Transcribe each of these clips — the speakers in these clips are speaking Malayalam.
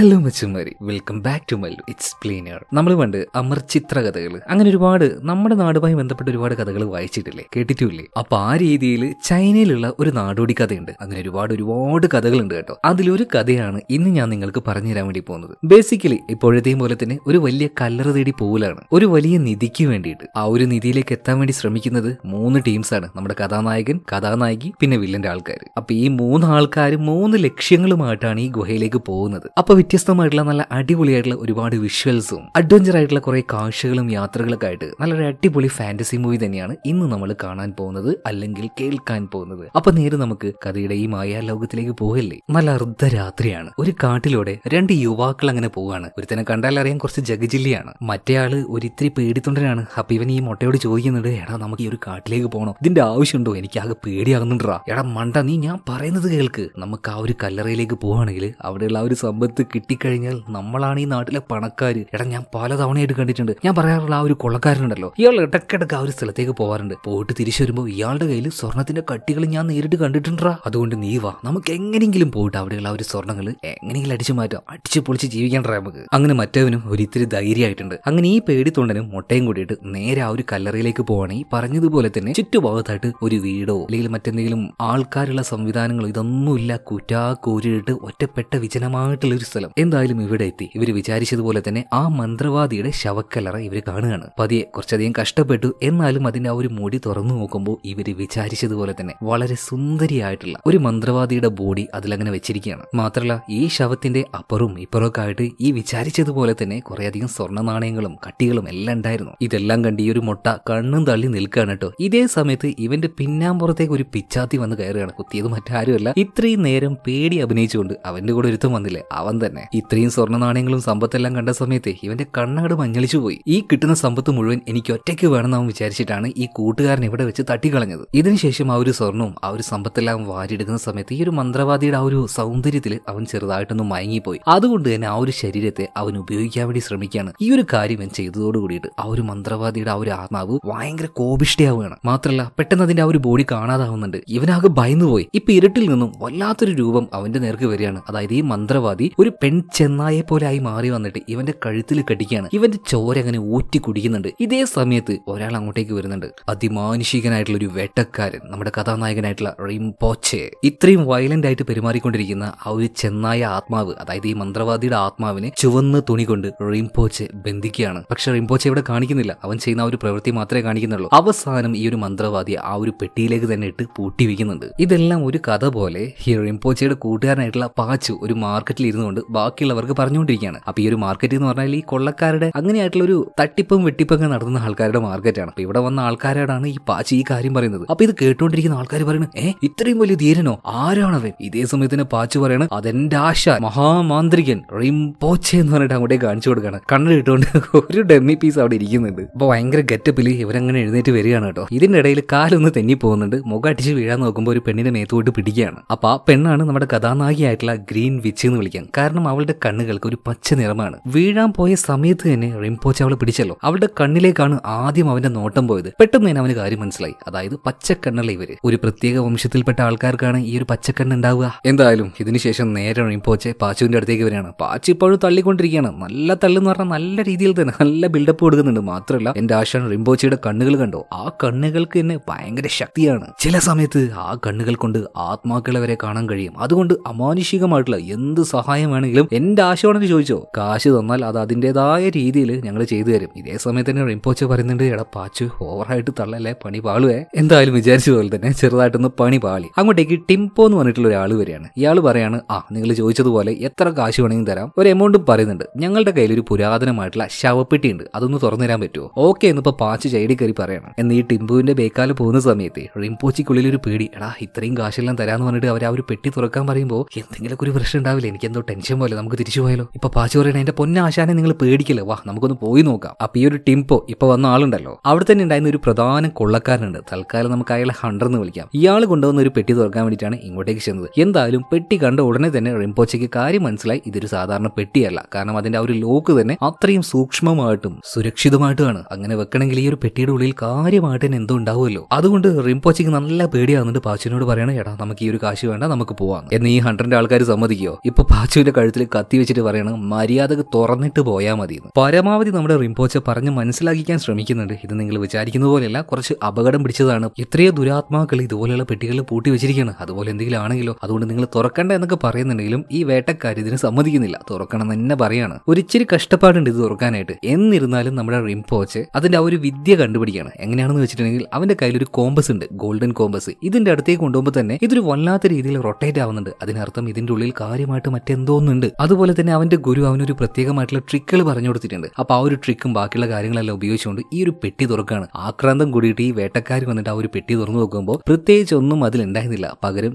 ഹലോ മച്ചുമാരി welcome back to Mallu it's നമ്മൾ പണ്ട് അമർ ചിത്ര കഥകൾ അങ്ങനെ ഒരുപാട് നമ്മുടെ നാടുമായി ബന്ധപ്പെട്ട ഒരുപാട് കഥകൾ വായിച്ചിട്ടില്ലേ കേട്ടിട്ടില്ലേ അപ്പൊ ആ രീതിയിൽ ചൈനയിലുള്ള ഒരു നാടോടി കഥയുണ്ട് അങ്ങനെ ഒരുപാട് ഒരുപാട് കഥകളുണ്ട് കേട്ടോ അതിലൊരു കഥയാണ് ഇന്ന് ഞാൻ നിങ്ങൾക്ക് പറഞ്ഞു തരാൻ വേണ്ടി പോകുന്നത് ബേസിക്കലി ഇപ്പോഴത്തെയും പോലെ തന്നെ ഒരു വലിയ കല്ലറ തേടി പോലാണ് ഒരു വലിയ നിധിക്ക് വേണ്ടിയിട്ട് ആ ഒരു നിധിയിലേക്ക് എത്താൻ വേണ്ടി ശ്രമിക്കുന്നത് മൂന്ന് ടീംസാണ് നമ്മുടെ കഥാനായകൻ കഥാനായകി പിന്നെ വില്ലന്റെ ആൾക്കാർ അപ്പൊ ഈ മൂന്ന് ആൾക്കാർ മൂന്ന് ലക്ഷ്യങ്ങളുമായിട്ടാണ് ഈ ഗുഹയിലേക്ക് പോകുന്നത് അപ്പൊ വ്യത്യസ്തമായിട്ടുള്ള നല്ല അടിപൊളിയായിട്ടുള്ള ഒരുപാട് വിഷ്വൽസും അഡ്വഞ്ചർ ആയിട്ടുള്ള കുറെ കാഴ്ചകളും യാത്രകളൊക്കെ ആയിട്ട് നല്ലൊരു അടിപൊളി ഫാന്റസി മൂവി തന്നെയാണ് ഇന്ന് നമ്മൾ കാണാൻ പോകുന്നത് അല്ലെങ്കിൽ കേൾക്കാൻ പോകുന്നത് അപ്പൊ നേരെ നമുക്ക് കഥയുടെ ഈ മായാ ലോകത്തിലേക്ക് പോകല്ലേ നല്ല അർദ്ധരാത്രിയാണ് ഒരു കാട്ടിലൂടെ രണ്ട് യുവാക്കൾ അങ്ങനെ പോവാണ് ഒരുത്തനെ കണ്ടാൽ അറിയാൻ കുറച്ച് ജഗജില്ലിയാണ് മറ്റേയാള് ഒരിത്തിരി പേടിത്തൊണ്ടനാണ് അപ്പൊ ഇവൻ ഈ മുട്ടയോട് ചോദിക്കുന്നുണ്ട് എടാ നമുക്ക് ഈ ഒരു കാട്ടിലേക്ക് പോകണോ ഇതിന്റെ ആവശ്യമുണ്ടോ എനിക്ക് ആകെ പേടിയാകുന്നുണ്ടാ എടാ മണ്ട നീ ഞാൻ പറയുന്നത് കേൾക്ക് നമുക്ക് ആ ഒരു കല്ലറയിലേക്ക് പോവാണെങ്കിൽ അവിടെയുള്ള ആ ഒരു സമ്പത്ത് കിട്ടിക്കഴിഞ്ഞാൽ നമ്മളാണ് ഈ നാട്ടിലെ പണക്കാർ എടാ ഞാൻ പല തവണയായിട്ട് കണ്ടിട്ടുണ്ട് ഞാൻ പറയാറുള്ള ആ ഒരു കൊള്ളക്കാരനുണ്ടല്ലോ ഇയാൾ ഇടക്കിടക്ക് ആ ഒരു സ്ഥലത്തേക്ക് പോകാറുണ്ട് പോയിട്ട് തിരിച്ചു വരുമ്പോൾ ഇയാളുടെ കയ്യിൽ സ്വർണത്തിന്റെ കട്ടികൾ ഞാൻ നേരിട്ട് കണ്ടിട്ടുണ്ടാ അതുകൊണ്ട് നീ വാ നമുക്ക് എങ്ങനെയെങ്കിലും പോയിട്ട് അവിടെയുള്ള ആ ഒരു സ്വർണ്ണങ്ങൾ എങ്ങനെയെങ്കിലും അടിച്ചു മാറ്റാം അടിച്ചു പൊളിച്ച് ജീവിക്കാൻ നമുക്ക് അങ്ങനെ മറ്റവനും ഒരിത്തിരി ധൈര്യമായിട്ടുണ്ട് അങ്ങനെ ഈ പേടിത്തൊണ്ടനും മുട്ടയും കൂടിയിട്ട് നേരെ ആ ഒരു കല്ലറയിലേക്ക് പോവാണെങ്കിൽ പറഞ്ഞതുപോലെ തന്നെ ചുറ്റുഭാഗത്തായിട്ട് ഒരു വീടോ അല്ലെങ്കിൽ മറ്റെന്തെങ്കിലും ആൾക്കാരുള്ള സംവിധാനങ്ങളോ ഇതൊന്നുമില്ല കുറ്റാ കോരിയിട്ട് ഒറ്റപ്പെട്ട വിജനമായിട്ടുള്ള ഒരു സ്ഥലം എന്തായാലും ഇവിടെ എത്തി ഇവർ വിചാരിച്ചതുപോലെ തന്നെ ആ മന്ത്രവാദിയുടെ ശവക്കലറ ഇവർ കാണുകയാണ് പതിയെ കുറച്ചധികം കഷ്ടപ്പെട്ടു എന്നാലും അതിന്റെ ആ ഒരു മുടി തുറന്നു നോക്കുമ്പോൾ ഇവർ വിചാരിച്ചതുപോലെ തന്നെ വളരെ സുന്ദരിയായിട്ടുള്ള ഒരു മന്ത്രവാദിയുടെ ബോഡി അതിലങ്ങനെ വെച്ചിരിക്കുകയാണ് മാത്രമല്ല ഈ ശവത്തിന്റെ അപ്പുറവും ഇപ്പുറമൊക്കെ ആയിട്ട് ഈ വിചാരിച്ചതുപോലെ തന്നെ കുറേയധികം സ്വർണ്ണ നാണയങ്ങളും കട്ടികളും എല്ലാം ഉണ്ടായിരുന്നു ഇതെല്ലാം കണ്ട് ഈ ഒരു മുട്ട കണ്ണും തള്ളി നിൽക്കുകയാണ് കേട്ടോ ഇതേ സമയത്ത് ഇവന്റെ പിന്നാമ്പുറത്തേക്ക് ഒരു പിച്ചാത്തി വന്ന് കയറുകയാണ് കുത്തിയത് മറ്റാരുമല്ല ഇത്രയും നേരം പേടി അഭിനയിച്ചുകൊണ്ട് അവന്റെ കൂടെ ഒരുത്തം വന്നില്ലേ അവൻ തന്നെ ഇത്രയും സ്വർണ്ണ നാണയങ്ങളും സമ്പത്തെല്ലാം കണ്ട സമയത്ത് ഇവന്റെ കണ്ണാട് മഞ്ഞളിച്ചു പോയി ഈ കിട്ടുന്ന സമ്പത്ത് മുഴുവൻ എനിക്ക് ഒറ്റയ്ക്ക് വേണം അവൻ വിചാരിച്ചിട്ടാണ് ഈ കൂട്ടുകാരൻ ഇവിടെ വെച്ച് തട്ടിക്കളഞ്ഞത് ഇതിനുശേഷം ആ ഒരു സ്വർണ്ണവും ആ ഒരു സമ്പത്തെല്ലാം വാരിയെടുക്കുന്ന സമയത്ത് ഈ ഒരു മന്ത്രവാദിയുടെ ആ ഒരു സൗന്ദര്യത്തിൽ അവൻ ചെറുതായിട്ടൊന്ന് മയങ്ങിപ്പോയി അതുകൊണ്ട് തന്നെ ആ ഒരു ശരീരത്തെ അവൻ ഉപയോഗിക്കാൻ വേണ്ടി ശ്രമിക്കുകയാണ് ഈ ഒരു കാര്യം ഞാൻ ചെയ്തതോട് കൂടിയിട്ട് ആ ഒരു മന്ത്രവാദിയുടെ ആ ഒരു ആത്മാവ് ഭയങ്കര കോപിഷ്ടയാവുകയാണ് മാത്രമല്ല പെട്ടെന്ന് അതിന്റെ ആ ഒരു ബോഡി കാണാതാവുന്നുണ്ട് ഇവനാകെ ഭയന്നുപോയി ഇപ്പൊ ഇരുട്ടിൽ നിന്നും വല്ലാത്തൊരു രൂപം അവന്റെ നേർക്ക് വരികയാണ് അതായത് ഈ മന്ത്രവാദി ഒരു പെൺ ചെന്നായെ പോലെ ആയി മാറി വന്നിട്ട് ഇവന്റെ കഴുത്തിൽ കടിക്കുകയാണ് ഇവന്റെ ചോര അങ്ങനെ ഊറ്റി കുടിക്കുന്നുണ്ട് ഇതേ സമയത്ത് ഒരാൾ അങ്ങോട്ടേക്ക് വരുന്നുണ്ട് അതിമാനുഷികനായിട്ടുള്ള ഒരു വേട്ടക്കാരൻ നമ്മുടെ കഥാനായകനായിട്ടുള്ള റിംപോച്ചെ ഇത്രയും വയലന്റ് ആയിട്ട് പെരുമാറിക്കൊണ്ടിരിക്കുന്ന ആ ഒരു ചെന്നായ ആത്മാവ് അതായത് ഈ മന്ത്രവാദിയുടെ ആത്മാവിനെ ചുവന്ന് തുണി കൊണ്ട് റിംപോച്ചെ ബന്ധിക്കുകയാണ് പക്ഷെ റിംപോച്ചെ ഇവിടെ കാണിക്കുന്നില്ല അവൻ ചെയ്യുന്ന ഒരു പ്രവൃത്തി മാത്രമേ കാണിക്കുന്നുള്ളൂ അവസാനം ഈ ഒരു മന്ത്രവാദി ആ ഒരു പെട്ടിയിലേക്ക് തന്നെ ഇട്ട് പൂട്ടി വയ്ക്കുന്നുണ്ട് ഇതെല്ലാം ഒരു കഥ പോലെ ഈ റിംപോച്ചയുടെ കൂട്ടുകാരനായിട്ടുള്ള പാച്ചു ഒരു മാർക്കറ്റിൽ ഇരുന്നുകൊണ്ട് ബാക്കിയുള്ളവർക്ക് പറഞ്ഞുകൊണ്ടിരിക്കുകയാണ് അപ്പോൾ ഈ ഒരു മാർക്കറ്റ് എന്ന് പറഞ്ഞാൽ ഈ കൊള്ളക്കാരുടെ അങ്ങനെയായിട്ടുള്ള ഒരു തട്ടിപ്പും വെട്ടിപ്പൊക്കെ നടത്തുന്ന ആൾക്കാരുടെ മാർക്കറ്റാണ് അപ്പോൾ ഇവിടെ വന്ന ആൾക്കാരോടാണ് ഈ പാച്ചി ഈ കാര്യം പറയുന്നത് അപ്പോൾ ഇത് കേട്ടുകൊണ്ടിരിക്കുന്ന ആൾക്കാർ പറയുന്നത് ഏ ഇത്രയും വലിയ ധീരനോ ആരാണവൻ ഇതേ സമയത്തിന് പാച്ചു പറയണ അതെന്റെ ആശ മഹാമാന്ത്രികൻ റിംപോച്ചെ എന്ന് പറഞ്ഞിട്ട് അങ്ങോട്ടേ കാണിച്ചു കൊടുക്കുകയാണ് കണ്ണിലിട്ടുകൊണ്ട് ഒരു ഡെമ്മി പീസ് അവിടെ ഇരിക്കുന്നുണ്ട് അപ്പൊ ഭയങ്കര ഗറ്റപ്പിൽ ഇവരങ്ങനെ എഴുന്നേറ്റ് വരികയാണ് കേട്ടോ ഇതിന്റെ ഇടയിൽ കാലൊന്ന് തെന്നി പോകുന്നുണ്ട് മുഖം അടിച്ച് വീഴാൻ നോക്കുമ്പോൾ ഒരു പെണ്ണിനെ മേത്തോട്ട് പിടിക്കുകയാണ് അപ്പോൾ ആ പെണ്ണാണ് നമ്മുടെ കഥാനായികയായിട്ടുള്ള ഗ്രീൻ വിച്ച് എന്ന് വിളിക്കാം കാരണം കാരണം അവളുടെ കണ്ണുകൾക്ക് ഒരു പച്ച നിറമാണ് വീഴാൻ പോയ സമയത്ത് തന്നെ റിംപോച്ച് അവൾ പിടിച്ചല്ലോ അവളുടെ കണ്ണിലേക്കാണ് ആദ്യം അവന്റെ നോട്ടം പോയത് പെട്ടെന്ന് തന്നെ അവന് കാര്യം മനസ്സിലായി അതായത് പച്ചക്കണ്ണല്ല ഇവര് ഒരു പ്രത്യേക വംശത്തിൽപ്പെട്ട ആൾക്കാർക്കാണ് ഈ ഒരു പച്ചക്കണ്ണ് ഉണ്ടാവുക എന്തായാലും ഇതിനുശേഷം നേരെ റിംപോച്ച് പാച്ചുവിന്റെ അടുത്തേക്ക് വരികയാണ് പാച്ച് ഇപ്പോഴും തള്ളിക്കൊണ്ടിരിക്കുകയാണ് നല്ല തള്ളെന്ന് പറഞ്ഞാൽ നല്ല രീതിയിൽ തന്നെ നല്ല ബിൽഡപ്പ് കൊടുക്കുന്നുണ്ട് മാത്രമല്ല എന്റെ ആശാൻ റിംപോച്ചയുടെ കണ്ണുകൾ കണ്ടോ ആ കണ്ണുകൾക്ക് തന്നെ ഭയങ്കര ശക്തിയാണ് ചില സമയത്ത് ആ കണ്ണുകൾ കൊണ്ട് ആത്മാക്കളെ വരെ കാണാൻ കഴിയും അതുകൊണ്ട് അമാനുഷികമായിട്ടുള്ള എന്ത് സഹായം ആണെങ്കിലും എന്റെ ആശയമാണെന്ന് ചോദിച്ചോ കാശ് തന്നാൽ അത് അതിന്റേതായ രീതിയിൽ ഞങ്ങൾ ചെയ്തു തരും ഇതേ സമയത്ത് തന്നെ റിംപോച്ച പറയുന്നുണ്ട് എടാ പാച്ചു ഓവറായിട്ട് തള്ളല്ലേ പണി പാളുവേ എന്തായാലും വിചാരിച്ച പോലെ തന്നെ ചെറുതായിട്ടൊന്ന് പണി പാളി അങ്ങോട്ടേക്ക് ടിംപോ എന്ന് പറഞ്ഞിട്ടുള്ള ഒരാൾ വരെയാണ് ഇയാൾ പറയാണ് ആ നിങ്ങൾ ചോദിച്ചതുപോലെ എത്ര കാശ് വേണമെങ്കിലും തരാം ഒരു എമൗണ്ടും പറയുന്നുണ്ട് ഞങ്ങളുടെ കയ്യിൽ ഒരു പുരാതനമായിട്ടുള്ള ശവപ്പെട്ടി ഉണ്ട് അതൊന്ന് തുറന്നു തരാൻ പറ്റുമോ ഓക്കെ എന്നിപ്പോ പാച്ച് ചൈഡി കയറി പറയണം എന്ന് ഈ ടിംപുവിന്റെ ബേക്കാല് പോകുന്ന സമയത്ത് റിംപോച്ചിക്കുള്ളിൽ ഒരു പേടി എടാ ഇത്രയും കാശെല്ലാം തരാന്ന് പറഞ്ഞിട്ട് അവർ ആ ഒരു പെട്ടി തുറക്കാൻ പറയുമ്പോൾ എന്തെങ്കിലും ഒരു പ്രശ്നം ഉണ്ടാവില്ല എനിക്ക് എന്തോ ടെൻഷൻ പോലെ നമുക്ക് തിരിച്ചു പോയാലോ ഇപ്പൊ പാച്ചു പറയണേ എന്റെ പൊന്നാശാനെ നിങ്ങൾ പേടിക്കല്ലേ വാ നമുക്കൊന്ന് പോയി നോക്കാം അപ്പൊ ഈ ഒരു ടിംപോ ഇപ്പൊ വന്ന ആളുണ്ടല്ലോ അവിടെ തന്നെ ഉണ്ടായിരുന്ന ഒരു പ്രധാന കൊള്ളക്കാരനുണ്ട് തൽക്കാലം നമുക്ക് അയാളെ ഹണ്ടർ എന്ന് വിളിക്കാം ഇയാൾ കൊണ്ടുവന്ന ഒരു പെട്ടി തുറക്കാൻ വേണ്ടിയിട്ടാണ് ഇങ്ങോട്ടേക്ക് ചെന്നത് എന്തായാലും പെട്ടി കണ്ട ഉടനെ തന്നെ റിംപോച്ചയ്ക്ക് കാര്യം മനസ്സിലായി ഇതൊരു സാധാരണ പെട്ടിയല്ല കാരണം അതിന്റെ ആ ഒരു ലോക്ക് തന്നെ അത്രയും സൂക്ഷ്മമായിട്ടും സുരക്ഷിതമായിട്ടുമാണ് അങ്ങനെ വെക്കണമെങ്കിൽ ഈ ഒരു പെട്ടിയുടെ ഉള്ളിൽ കാര്യമായിട്ട് തന്നെ എന്തോ ഉണ്ടാവുമല്ലോ അതുകൊണ്ട് റിംപോച്ചയ്ക്ക് നല്ല പേടിയാകുന്നുണ്ട് പാച്ചുവിനോട് പറയണേ എടാ നമുക്ക് ഈ ഒരു കാശ് വേണ്ട നമുക്ക് പോവാം എന്ന് ഈ ഹൺഡ്രഡ് ആൾക്കാർ സമ്മതിക്കോ ഇപ്പൊ പാച്ചുവിന്റെ കഴുത്തിൽ കത്തി വെച്ചിട്ട് പറയണം മര്യാദക്ക് തുറന്നിട്ട് പോയാൽ മതി പരമാവധി നമ്മുടെ റിംപോച്ച പറഞ്ഞ് മനസ്സിലാക്കിക്കാൻ ശ്രമിക്കുന്നുണ്ട് ഇത് നിങ്ങൾ വിചാരിക്കുന്ന പോലെയല്ല കുറച്ച് അപകടം പിടിച്ചതാണ് എത്രയോ ദുരാത്മാക്കൾ ഇതുപോലെയുള്ള പെട്ടികളിൽ പൂട്ടി വെച്ചിരിക്കുകയാണ് അതുപോലെ എന്തെങ്കിലും ആണെങ്കിലോ അതുകൊണ്ട് നിങ്ങൾ തുറക്കണ്ട എന്നൊക്കെ പറയുന്നുണ്ടെങ്കിലും ഈ വേട്ടക്കാർ ഇതിന് സമ്മതിക്കുന്നില്ല തുറക്കണം തന്നെ പറയാണ് ഒരിച്ചിരി കഷ്ടപ്പാടുണ്ട് ഇത് തുറക്കാനായിട്ട് എന്നിരുന്നാലും നമ്മുടെ റിംപോച്ച് അതിന്റെ ആ ഒരു വിദ്യ കണ്ടുപിടിക്കുകയാണ് എങ്ങനെയാണെന്ന് വെച്ചിട്ടുണ്ടെങ്കിൽ അവന്റെ കയ്യിൽ ഒരു കോമ്പസ് ഉണ്ട് ഗോൾഡൻ കോമ്പസ് ഇതിന്റെ അടുത്തേക്ക് കൊണ്ടുപോകുമ്പോൾ തന്നെ ഇതൊരു വല്ലാത്ത രീതിയിൽ റൊട്ടേറ്റ് ആവുന്നുണ്ട് അതിനർത്ഥം ഇതിന്റെ ഉള്ളിൽ കാര്യമായിട്ട് മറ്റെന്തോ ഒന്ന് തോന്നുന്നുണ്ട് അതുപോലെ തന്നെ അവന്റെ ഗുരു അവനൊരു പ്രത്യേകമായിട്ടുള്ള ട്രിക്കുകൾ പറഞ്ഞു കൊടുത്തിട്ടുണ്ട് അപ്പോൾ ആ ഒരു ട്രിക്കും ബാക്കിയുള്ള കാര്യങ്ങളെല്ലാം ഉപയോഗിച്ചുകൊണ്ട് ഈ ഒരു പെട്ടി തുറക്കുകയാണ് ആക്രാന്തം കൂടിയിട്ട് ഈ വേട്ടക്കാർ വന്നിട്ട് ആ ഒരു പെട്ടി തുറന്നു നോക്കുമ്പോൾ പ്രത്യേകിച്ച് ഒന്നും അതിൽ ഉണ്ടായിരുന്നില്ല പകരം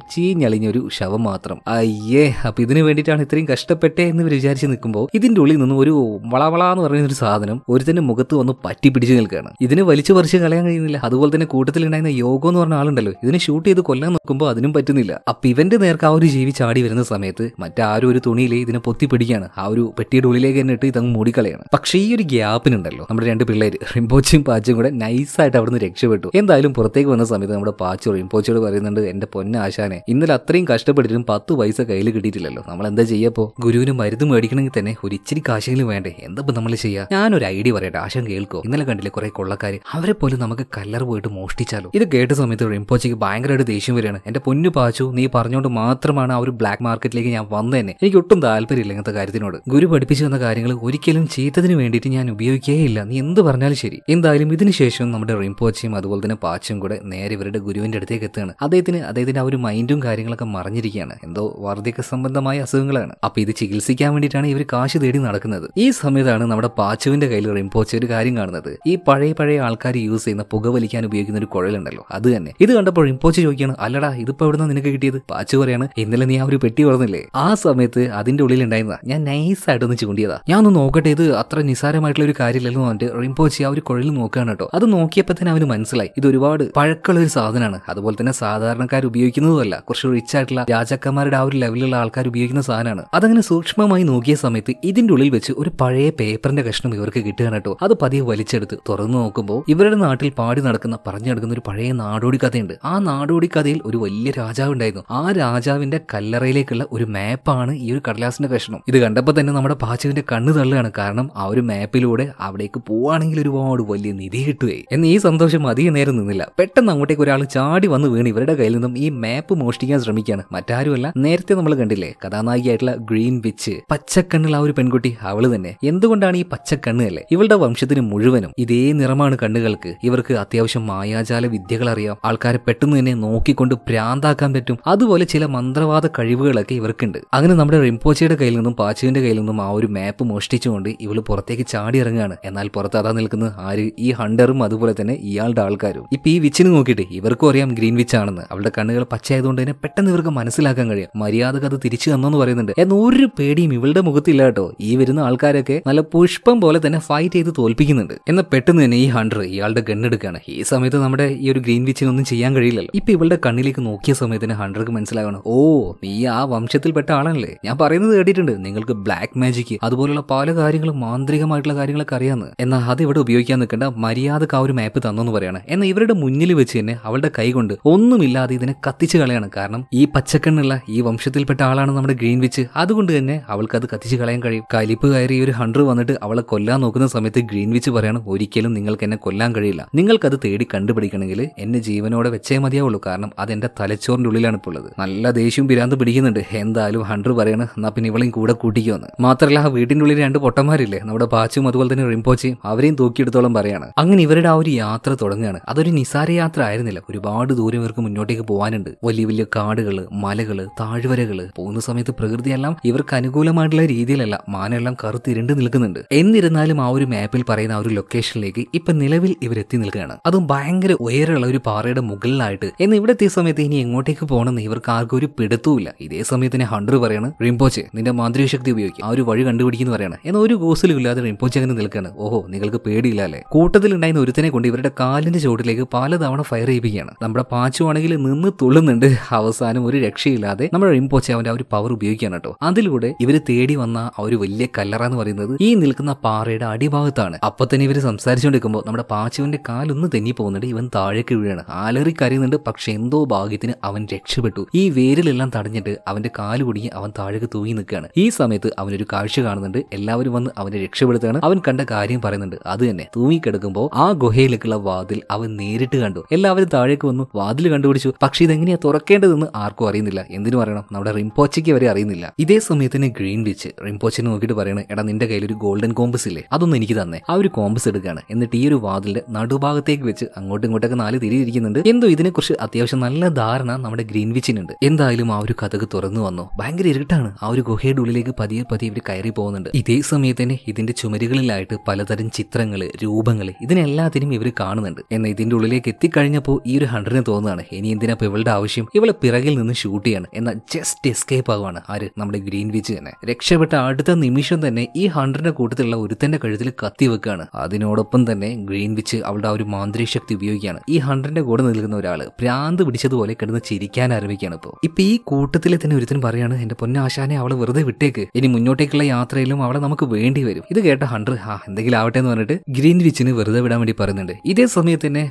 ഒരു ശവം മാത്രം അയ്യേ അപ്പൊ ഇതിനു വേണ്ടിയിട്ടാണ് ഇത്രയും കഷ്ടപ്പെട്ടേ എന്ന് വിചാരിച്ച് നിൽക്കുമ്പോൾ ഇതിന്റെ ഉള്ളിൽ നിന്ന് ഒരു വളവള എന്ന് പറയുന്ന ഒരു സാധനം തന്നെ മുഖത്ത് വന്ന് പറ്റി പിടിച്ചു നിൽക്കുകയാണ് ഇതിനെ വലിച്ചു പറിച്ച് കളയാൻ കഴിയുന്നില്ല അതുപോലെ തന്നെ കൂട്ടത്തിലുണ്ടായിരുന്ന യോഗം എന്ന് പറഞ്ഞ ആളുണ്ടല്ലോ ഇതിനെ ഷൂട്ട് ചെയ്ത് കൊല്ലാൻ നോക്കുമ്പോൾ അതിനും പറ്റുന്നില്ല അപ്പൊ ഇവന്റെ നേർക്ക് ആ ഒരു ജീവി ചാടി വരുന്ന സമയത്ത് മറ്റാരും ഒരു തുണി കമ്പിയിൽ ഇതിനെ പൊത്തി പിടിക്കുകയാണ് ആ ഒരു പെട്ടിയുടെ ഉള്ളിലേക്ക് തന്നെ ഇട്ട് ഇതങ്ങ് മൂടിക്കളയാണ് പക്ഷേ ഈ ഒരു ഗ്യാപ്പിനുണ്ടല്ലോ നമ്മുടെ രണ്ട് പിള്ളേർ റിംപോച്ചും പാച്ചും കൂടെ നൈസായിട്ട് അവിടുന്ന് രക്ഷപ്പെട്ടു എന്തായാലും പുറത്തേക്ക് വന്ന സമയത്ത് നമ്മുടെ പാച്ചു റിംപോച്ചോട് പറയുന്നുണ്ട് എൻ്റെ പൊന്നാശാനെ ഇന്നലെ അത്രയും കഷ്ടപ്പെട്ടിട്ടും പത്ത് പൈസ കയ്യിൽ കിട്ടിയിട്ടില്ലല്ലോ നമ്മൾ എന്താ ചെയ്യപ്പോ ഗുരുവിന് മരുന്ന് മേടിക്കണമെങ്കിൽ തന്നെ ഒരു ഇച്ചിരി കാശെങ്കിലും വേണ്ടേ എന്തപ്പോ നമ്മൾ ചെയ്യാം ഞാനൊരു ഐഡിയ പറയട്ടെ ആശം കേൾക്കോ ഇന്നലെ കണ്ടില്ലേ കുറെ കൊള്ളക്കാര് അവരെ പോലും നമുക്ക് കല്ലർ പോയിട്ട് മോഷ്ടിച്ചാലോ ഇത് കേട്ട സമയത്ത് റിംപോച്ചയ്ക്ക് ഭയങ്കരമായിട്ട് ദേഷ്യം വരികയാണ് എൻ്റെ പൊന്നു പാച്ചു നീ പറഞ്ഞുകൊണ്ട് മാത്രമാണ് ആ ഒരു ബ്ലാക്ക് മാർക്കറ്റിലേക്ക് ഞാൻ വന്നതന്നെ എനിക്ക് ഒട്ടും ഒട്ടും താല്പര്യമില്ല ഇങ്ങനത്തെ കാര്യത്തിനോട് ഗുരു പഠിപ്പിച്ചു തന്ന കാര്യങ്ങൾ ഒരിക്കലും ചെയ്തതിന് വേണ്ടിയിട്ട് ഞാൻ ഉപയോഗിക്കേയില്ല നീ എന്ത് പറഞ്ഞാലും ശരി എന്തായാലും ഇതിനുശേഷം നമ്മുടെ റിംപോച്ചയും അതുപോലെ തന്നെ പാച്ചും കൂടെ നേരെ ഇവരുടെ ഗുരുവിന്റെ അടുത്തേക്ക് എത്തുകയാണ് അദ്ദേഹത്തിന് അദ്ദേഹത്തിന്റെ ആ ഒരു മൈൻഡും കാര്യങ്ങളൊക്കെ മറിഞ്ഞിരിക്കുകയാണ് എന്തോ വാർദ്ധക്യ സംബന്ധമായ അസുഖങ്ങളാണ് അപ്പൊ ഇത് ചികിത്സിക്കാൻ വേണ്ടിയിട്ടാണ് ഇവർ കാശ് തേടി നടക്കുന്നത് ഈ സമയത്താണ് നമ്മുടെ പാച്ചുവിന്റെ കയ്യിൽ റിംപോച്ച ഒരു കാര്യം കാണുന്നത് ഈ പഴയ പഴയ ആൾക്കാർ യൂസ് ചെയ്യുന്ന പുകവലിക്കാൻ ഉപയോഗിക്കുന്ന ഒരു കുഴലുണ്ടല്ലോ അത് തന്നെ ഇത് കണ്ടപ്പോൾ റിംപോച്ച ചോദിക്കുകയാണ് അല്ലടാ ഇതിപ്പോ എവിടെ നിനക്ക് കിട്ടിയത് പാച്ചു പറയാണ് ഇന്നലെ നീ ആ ഒരു പെട്ടി വളർന്നില്ലേ ആ സമയത്ത് അതിൻ്റെ ഉള്ളിലുണ്ടായിരുന്നതാ ഞാൻ ഒന്ന് ചൂണ്ടിയതാ ഞാൻ ഒന്ന് നോക്കട്ടെ ഇത് അത്ര നിസാരമായിട്ടുള്ള ഒരു കാര്യമില്ലല്ലോ എന്ന് പറഞ്ഞിട്ട് റിംപോച്ചി ആ ഒരു കുഴലിൽ നോക്കുകയാണ് കേട്ടോ അത് നോക്കിയപ്പോൾ തന്നെ അവന് മനസ്സിലായി ഇത് ഒരുപാട് പഴക്കമുള്ള ഒരു സാധനമാണ് അതുപോലെ തന്നെ സാധാരണക്കാർ ഉപയോഗിക്കുന്നതുമല്ല കുറച്ച് റിച്ച് ആയിട്ടുള്ള രാജാക്കന്മാരുടെ ആ ഒരു ലെവലിലുള്ള ആൾക്കാർ ഉപയോഗിക്കുന്ന സാധനമാണ് അതങ്ങനെ സൂക്ഷ്മമായി നോക്കിയ സമയത്ത് ഇതിന്റെ ഉള്ളിൽ വെച്ച് ഒരു പഴയ പേപ്പറിന്റെ കഷ്ണം ഇവർക്ക് കിട്ടുകയാണ് കേട്ടോ അത് പതിയെ വലിച്ചെടുത്ത് തുറന്നു നോക്കുമ്പോൾ ഇവരുടെ നാട്ടിൽ പാടി നടക്കുന്ന പറഞ്ഞു നടക്കുന്ന ഒരു പഴയ നാടോടി കഥയുണ്ട് ആ നാടോടി കഥയിൽ ഒരു വലിയ രാജാവ് ഉണ്ടായിരുന്നു ആ രാജാവിന്റെ കല്ലറയിലേക്കുള്ള ഒരു മാപ്പാണ് ഈ ഒരു കടലാസിൻ്റെ കഷ്ണം ഇത് കണ്ടപ്പോൾ തന്നെ നമ്മുടെ പാച്ചുവിന്റെ കണ്ണ് തള്ളുകയാണ് കാരണം ആ ഒരു മാപ്പിലൂടെ അവിടേക്ക് പോവാണെങ്കിൽ ഒരുപാട് വലിയ നിധി കിട്ടുകയെ എന്ന് ഈ സന്തോഷം അധികം നേരം നിന്നില്ല പെട്ടെന്ന് അങ്ങോട്ടേക്ക് ഒരാൾ ചാടി വന്ന് വീണ് ഇവരുടെ കയ്യിൽ നിന്നും ഈ മാപ്പ് മോഷ്ടിക്കാൻ ശ്രമിക്കുകയാണ് മറ്റാരുമല്ല നേരത്തെ നമ്മൾ കണ്ടില്ലേ കഥാനായികയായിട്ടുള്ള ഗ്രീൻ വിച്ച് പച്ചക്കണ്ണുള്ള ആ ഒരു പെൺകുട്ടി അവള് തന്നെ എന്തുകൊണ്ടാണ് ഈ പച്ചക്കണ്ണ് അല്ലേ ഇവളുടെ വംശത്തിന് മുഴുവനും ഇതേ നിറമാണ് കണ്ണുകൾക്ക് ഇവർക്ക് അത്യാവശ്യം മായാജാല വിദ്യകൾ അറിയാം ആൾക്കാരെ പെട്ടെന്ന് തന്നെ നോക്കിക്കൊണ്ട് പ്രാന്താക്കാൻ പറ്റും അതുപോലെ ചില മന്ത്രവാദ കഴിവുകളൊക്കെ ഇവർക്കുണ്ട് അങ്ങനെ നമ്മുടെ റിംപ അപ്പോച്ചിയുടെ കയ്യിൽ നിന്നും പാച്ചുവിന്റെ കയ്യിൽ നിന്നും ആ ഒരു മാപ്പ് മോഷ്ടിച്ചുകൊണ്ട് ഇവൾ പുറത്തേക്ക് ചാടി ഇറങ്ങുകയാണ് എന്നാൽ പുറത്ത് അതാ നിൽക്കുന്ന ആര് ഈ ഹണ്ടറും അതുപോലെ തന്നെ ഇയാളുടെ ആൾക്കാരും ഇപ്പൊ ഈ വിച്ചിന് നോക്കിയിട്ട് ഇവർക്കും അറിയാം ഗ്രീൻ വിച്ച് ആണെന്ന് അവളുടെ കണ്ണുകൾ പച്ചയായതുകൊണ്ട് തന്നെ പെട്ടെന്ന് ഇവർക്ക് മനസ്സിലാക്കാൻ കഴിയും മര്യാദക്ക് അത് തിരിച്ചു തന്നെന്ന് പറയുന്നുണ്ട് എന്നാൽ ഒരു പേടിയും ഇവളുടെ മുഖത്തില്ല കേട്ടോ ഈ വരുന്ന ആൾക്കാരൊക്കെ നല്ല പുഷ്പം പോലെ തന്നെ ഫൈറ്റ് ചെയ്ത് തോൽപ്പിക്കുന്നുണ്ട് എന്നാൽ പെട്ടെന്ന് തന്നെ ഈ ഹണ്ടർ ഇയാളുടെ ഗണ്ണെടുക്കുകയാണ് ഈ സമയത്ത് നമ്മുടെ ഈ ഒരു ഗ്രീൻ വിച്ചിനൊന്നും ചെയ്യാൻ കഴിയില്ലല്ലോ ഇപ്പൊ ഇവളുടെ കണ്ണിലേക്ക് നോക്കിയ സമയത്തിന് ഹണ്ടർക്ക് മനസ്സിലാവണം ഓ നീ ആ വംശത്തിൽപ്പെട്ട ആളല്ലേ ഞാൻ പറയുന്നത് പറയുന്നത് കേട്ടിട്ടുണ്ട് നിങ്ങൾക്ക് ബ്ലാക്ക് മാജിക് അതുപോലുള്ള പല കാര്യങ്ങളും മാന്ത്രികമായിട്ടുള്ള കാര്യങ്ങളൊക്കെ അറിയാമെന്ന് എന്നാൽ അത് ഇവിടെ ഉപയോഗിക്കാൻ നിൽക്കേണ്ട മര്യാദക്ക് ആ ഒരു മാപ്പ് തന്നെന്ന് പറയാണ് എന്നാൽ ഇവരുടെ മുന്നിൽ വെച്ച് തന്നെ അവളുടെ കൊണ്ട് ഒന്നുമില്ലാതെ ഇതിനെ കത്തിച്ചു കളയാണ് കാരണം ഈ പച്ചക്കണ്ണുള്ള ഈ വംശത്തിൽപ്പെട്ട ആളാണ് നമ്മുടെ ഗ്രീൻ വിച്ച് അതുകൊണ്ട് തന്നെ അവൾക്ക് അത് കത്തിച്ചു കളയാൻ കഴിയും കലിപ്പ് കയറി ഒരു ഹണ്ടർ വന്നിട്ട് അവളെ കൊല്ലാൻ നോക്കുന്ന സമയത്ത് ഗ്രീൻ വിച്ച് പറയാണ് ഒരിക്കലും നിങ്ങൾക്ക് എന്നെ കൊല്ലാൻ കഴിയില്ല നിങ്ങൾക്കത് തേടി കണ്ടുപിടിക്കണമെങ്കിൽ എന്നെ ജീവനോടെ വെച്ചേ മതിയാവുള്ളൂ കാരണം അത് എന്റെ തലച്ചോറിന്റെ ഉള്ളിലാണ് ഇപ്പോൾ ഉള്ളത് നല്ല ദേഷ്യവും പിരാന്ത് പിടിക്കുന്നുണ്ട് എന്തായാലും ഹണ്ടർ പറയാണ് എന്നാൽ പിന്നെ ഇവളെയും കൂടെ കൂട്ടിക്കുമെന്ന് മാത്രമല്ല ആ വീടിന്റെ ഉള്ളിൽ രണ്ട് പൊട്ടന്മാരില്ലേ നമ്മുടെ പാച്ചും അതുപോലെ തന്നെ റിംപോച്ചയും അവരെയും തൂക്കിയെടുത്തോളം പറയാണ് അങ്ങനെ ഇവരുടെ ആ ഒരു യാത്ര തുടങ്ങുകയാണ് അതൊരു നിസാര യാത്ര ആയിരുന്നില്ല ഒരുപാട് ദൂരം ഇവർക്ക് മുന്നോട്ടേക്ക് പോകാനുണ്ട് വലിയ വലിയ കാടുകൾ മലകൾ താഴ്വരകൾ പോകുന്ന സമയത്ത് പ്രകൃതിയെല്ലാം ഇവർക്ക് അനുകൂലമായിട്ടുള്ള രീതിയിലല്ല മാനെല്ലാം കറുത്തിരണ്ട് നിൽക്കുന്നുണ്ട് എന്നിരുന്നാലും ആ ഒരു മാപ്പിൽ പറയുന്ന ആ ഒരു ലൊക്കേഷനിലേക്ക് ഇപ്പൊ നിലവിൽ ഇവർ എത്തി നിൽക്കുകയാണ് അതും ഭയങ്കര ഉയരമുള്ള ഒരു പാറയുടെ മുകളിലായിട്ട് എന്ന് ഇവിടെ എത്തിയ സമയത്ത് ഇനി എങ്ങോട്ടേക്ക് പോകണമെന്ന് ഇവർക്ക് ആർക്കും ഒരു പിടുത്തുമില്ല ഇതേ സമയത്ത് ഹണ്ടർ പറയാണ് റിംപോ റിംപോച്ചെ നിന്റെ മാന്ത്രിക ശക്തി ഉപയോഗിക്കും ആ ഒരു വഴി കണ്ടുപിടിക്കുന്നു പറയാണ് എന്നാൽ ഒരു ഗോസിലും ഇല്ലാതെ റിംപോച്ചെ അങ്ങനെ നിൽക്കുകയാണ് ഓഹോ നിങ്ങൾക്ക് പേടിയില്ല അല്ലേ കൂട്ടത്തിൽ ഉണ്ടായിരുന്ന ഒരുത്തനെ കൊണ്ട് ഇവരുടെ കാലിന്റെ ചുവട്ടിലേക്ക് പലതവണ ഫയർ ചെയ്യിപ്പിക്കുകയാണ് നമ്മുടെ പാച്ചുവാണെങ്കിൽ നിന്ന് തുള്ളുന്നുണ്ട് അവസാനം ഒരു രക്ഷയില്ലാതെ നമ്മുടെ റിംപോച്ചെ അവന്റെ ആ ഒരു പവർ ഉപയോഗിക്കുകയാണ് കേട്ടോ അതിലൂടെ ഇവർ തേടി വന്ന ആ ഒരു വലിയ കല്ലറ എന്ന് പറയുന്നത് ഈ നിൽക്കുന്ന പാറയുടെ അടിഭാഗത്താണ് അപ്പൊ തന്നെ ഇവർ സംസാരിച്ചുകൊണ്ടിരിക്കുമ്പോൾ നമ്മുടെ പാച്ചുവിന്റെ കാലൊന്ന് തെന്നി പോകുന്നുണ്ട് ഇവൻ താഴേക്ക് വീഴാണ് ആലറി കരയുന്നുണ്ട് പക്ഷെ എന്തോ ഭാഗ്യത്തിന് അവൻ രക്ഷപ്പെട്ടു ഈ വേരിലെല്ലാം തടഞ്ഞിട്ട് അവന്റെ കാല് കുടുങ്ങി അവൻ താഴേക്ക് തൂങ്ങി നിൽക്കുകയാണ് ഈ സമയത്ത് അവനൊരു കാഴ്ച കാണുന്നുണ്ട് എല്ലാവരും വന്ന് അവനെ രക്ഷപ്പെടുത്തുകയാണ് അവൻ കണ്ട കാര്യം പറയുന്നുണ്ട് അത് തന്നെ തൂങ്ങിക്കിടക്കുമ്പോൾ ആ ഗുഹയിലേക്കുള്ള വാതിൽ അവൻ നേരിട്ട് കണ്ടു എല്ലാവരും താഴേക്ക് വന്നു വാതിൽ കണ്ടുപിടിച്ചു പക്ഷെ ഇതെങ്ങനെയാ തുറക്കേണ്ടതെന്ന് ആർക്കും അറിയുന്നില്ല എന്തിനു പറയണം നമ്മുടെ റിംപോച്ചയ്ക്ക് വരെ അറിയുന്നില്ല ഇതേ സമയത്തിന് ഗ്രീൻ വിച്ച് റിംപോച്ചിനെ നോക്കിയിട്ട് പറയണേ എടാ നിന്റെ കയ്യിൽ ഒരു ഗോൾഡൻ കോമ്പസ് ഇല്ലേ അതൊന്നും എനിക്ക് തന്നെ ആ ഒരു കോമ്പസ് എടുക്കുകയാണ് എന്നിട്ട് ഈ ഒരു വാതിലിന്റെ നടുഭാഗത്തേക്ക് വെച്ച് അങ്ങോട്ടും ഇങ്ങോട്ടൊക്കെ നാല് തിരിയിരിക്കുന്നുണ്ട് എന്തോ ഇതിനെക്കുറിച്ച് അത്യാവശ്യം നല്ല ധാരണ നമ്മുടെ ഗ്രീൻ വിച്ചിനുണ്ട് എന്തായാലും ആ ഒരു കഥക് തുറന്നു വന്നു ഭയങ്കര ഇരുട്ടാണ് ആ ഒരു ഗുഹയുടെ ഉള്ളിലേക്ക് പതിയെ പതിയെ ഇവർ കയറി പോകുന്നുണ്ട് ഇതേ സമയത്ത് തന്നെ ഇതിന്റെ ചുമരുകളിലായിട്ട് പലതരം ചിത്രങ്ങൾ രൂപങ്ങൾ ഇതിനെല്ലാത്തിനും ഇവർ കാണുന്നുണ്ട് എന്നാൽ ഇതിന്റെ ഉള്ളിലേക്ക് എത്തിക്കഴിഞ്ഞപ്പോൾ ഈ ഒരു ഹണ്ടറിന് തോന്നുകയാണ് ഇനി എന്തിനാ ഇവളുടെ ആവശ്യം ഇവളെ പിറകിൽ നിന്ന് ഷൂട്ട് ചെയ്യണം എന്നാൽ ജസ്റ്റ് എസ്കേപ്പ് ആകുവാണ് ആര് നമ്മുടെ ഗ്രീൻ വിച്ച് തന്നെ രക്ഷപ്പെട്ട അടുത്ത നിമിഷം തന്നെ ഈ ഹണ്ടറിന്റെ കൂട്ടത്തിലുള്ള ഒരുത്തന്റെ കഴുത്തിൽ കത്തി വെക്കുകയാണ് അതിനോടൊപ്പം തന്നെ ഗ്രീൻ വിച്ച് അവളുടെ ആ ഒരു മാന്ത്രിക ശക്തി ഉപയോഗിക്കുകയാണ് ഈ ഹണ്ടറിന്റെ കൂടെ നിൽക്കുന്ന ഒരാൾ ഭ്രാന്ത് പിടിച്ചതുപോലെ കിടന്ന് ചിരിക്കാൻ ആരംഭിക്കുകയാണ് ഇപ്പോൾ ഇപ്പൊ ഈ കൂട്ടത്തിലെ തന്നെ ഒരുത്തൻ പറയാണ് എന്റെ പൊന്നാശാനെ തന്നെ അവൾ വെറുതെ വിട്ടേക്ക് ഇനി മുന്നോട്ടേക്കുള്ള യാത്രയിലും അവളെ നമുക്ക് വേണ്ടി വരും ഇത് കേട്ട ഹണ്ടർ ഹാ എന്തെങ്കിലും ആവട്ടെ എന്ന് പറഞ്ഞിട്ട് വിച്ചിന് വെറുതെ വിടാൻ വേണ്ടി പറയുന്നുണ്ട് ഇതേ സമയത്ത് തന്നെ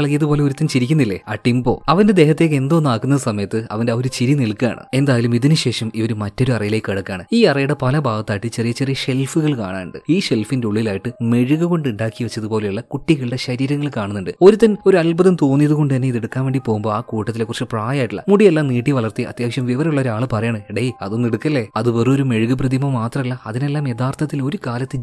ഇളകിയതുപോലെ ഒരുത്തൻ ചിരിക്കുന്നില്ലേ ആ ടിംപോ അവന്റെ ദേഹത്തേക്ക് എന്തോ എന്തോന്നാക്കുന്ന സമയത്ത് അവന്റെ ആ ഒരു ചിരി നിൽക്കുകയാണ് എന്തായാലും ഇതിനുശേഷം ഇവർ മറ്റൊരു അറയിലേക്ക് കിടക്കുകയാണ് ഈ അറയുടെ പല ഭാഗത്തായിട്ട് ചെറിയ ചെറിയ ഷെൽഫുകൾ കാണാനുണ്ട് ഈ ഷെൽഫിന്റെ ഉള്ളിലായിട്ട് മെഴുക കൊണ്ട് ഉണ്ടാക്കി വെച്ചതുപോലെയുള്ള കുട്ടികളുടെ ശരീരങ്ങൾ കാണുന്നുണ്ട് ഒരുത്തൻ ഒരു അത്ഭുതം തോന്നിയത് കൊണ്ട് തന്നെ ഇതെടുക്കാൻ വേണ്ടി പോകുമ്പോൾ ആ കൂട്ടത്തിലെ കുറച്ച് പ്രായമായിട്ടുള്ള മുടിയെല്ലാം നീട്ടി വളർത്തി അത്യാവശ്യം വിവരമുള്ള ഒരാൾ പറയണേ ഡേ അതൊന്നും എടുക്കല്ല മനസ്സിലായില്ലേ അത് വെറൊരു മെഴുകു പ്രതിമ മാത്രമല്ല അതിനെല്ലാം യഥാർത്ഥത്തിൽ ഒരു കാലത്ത്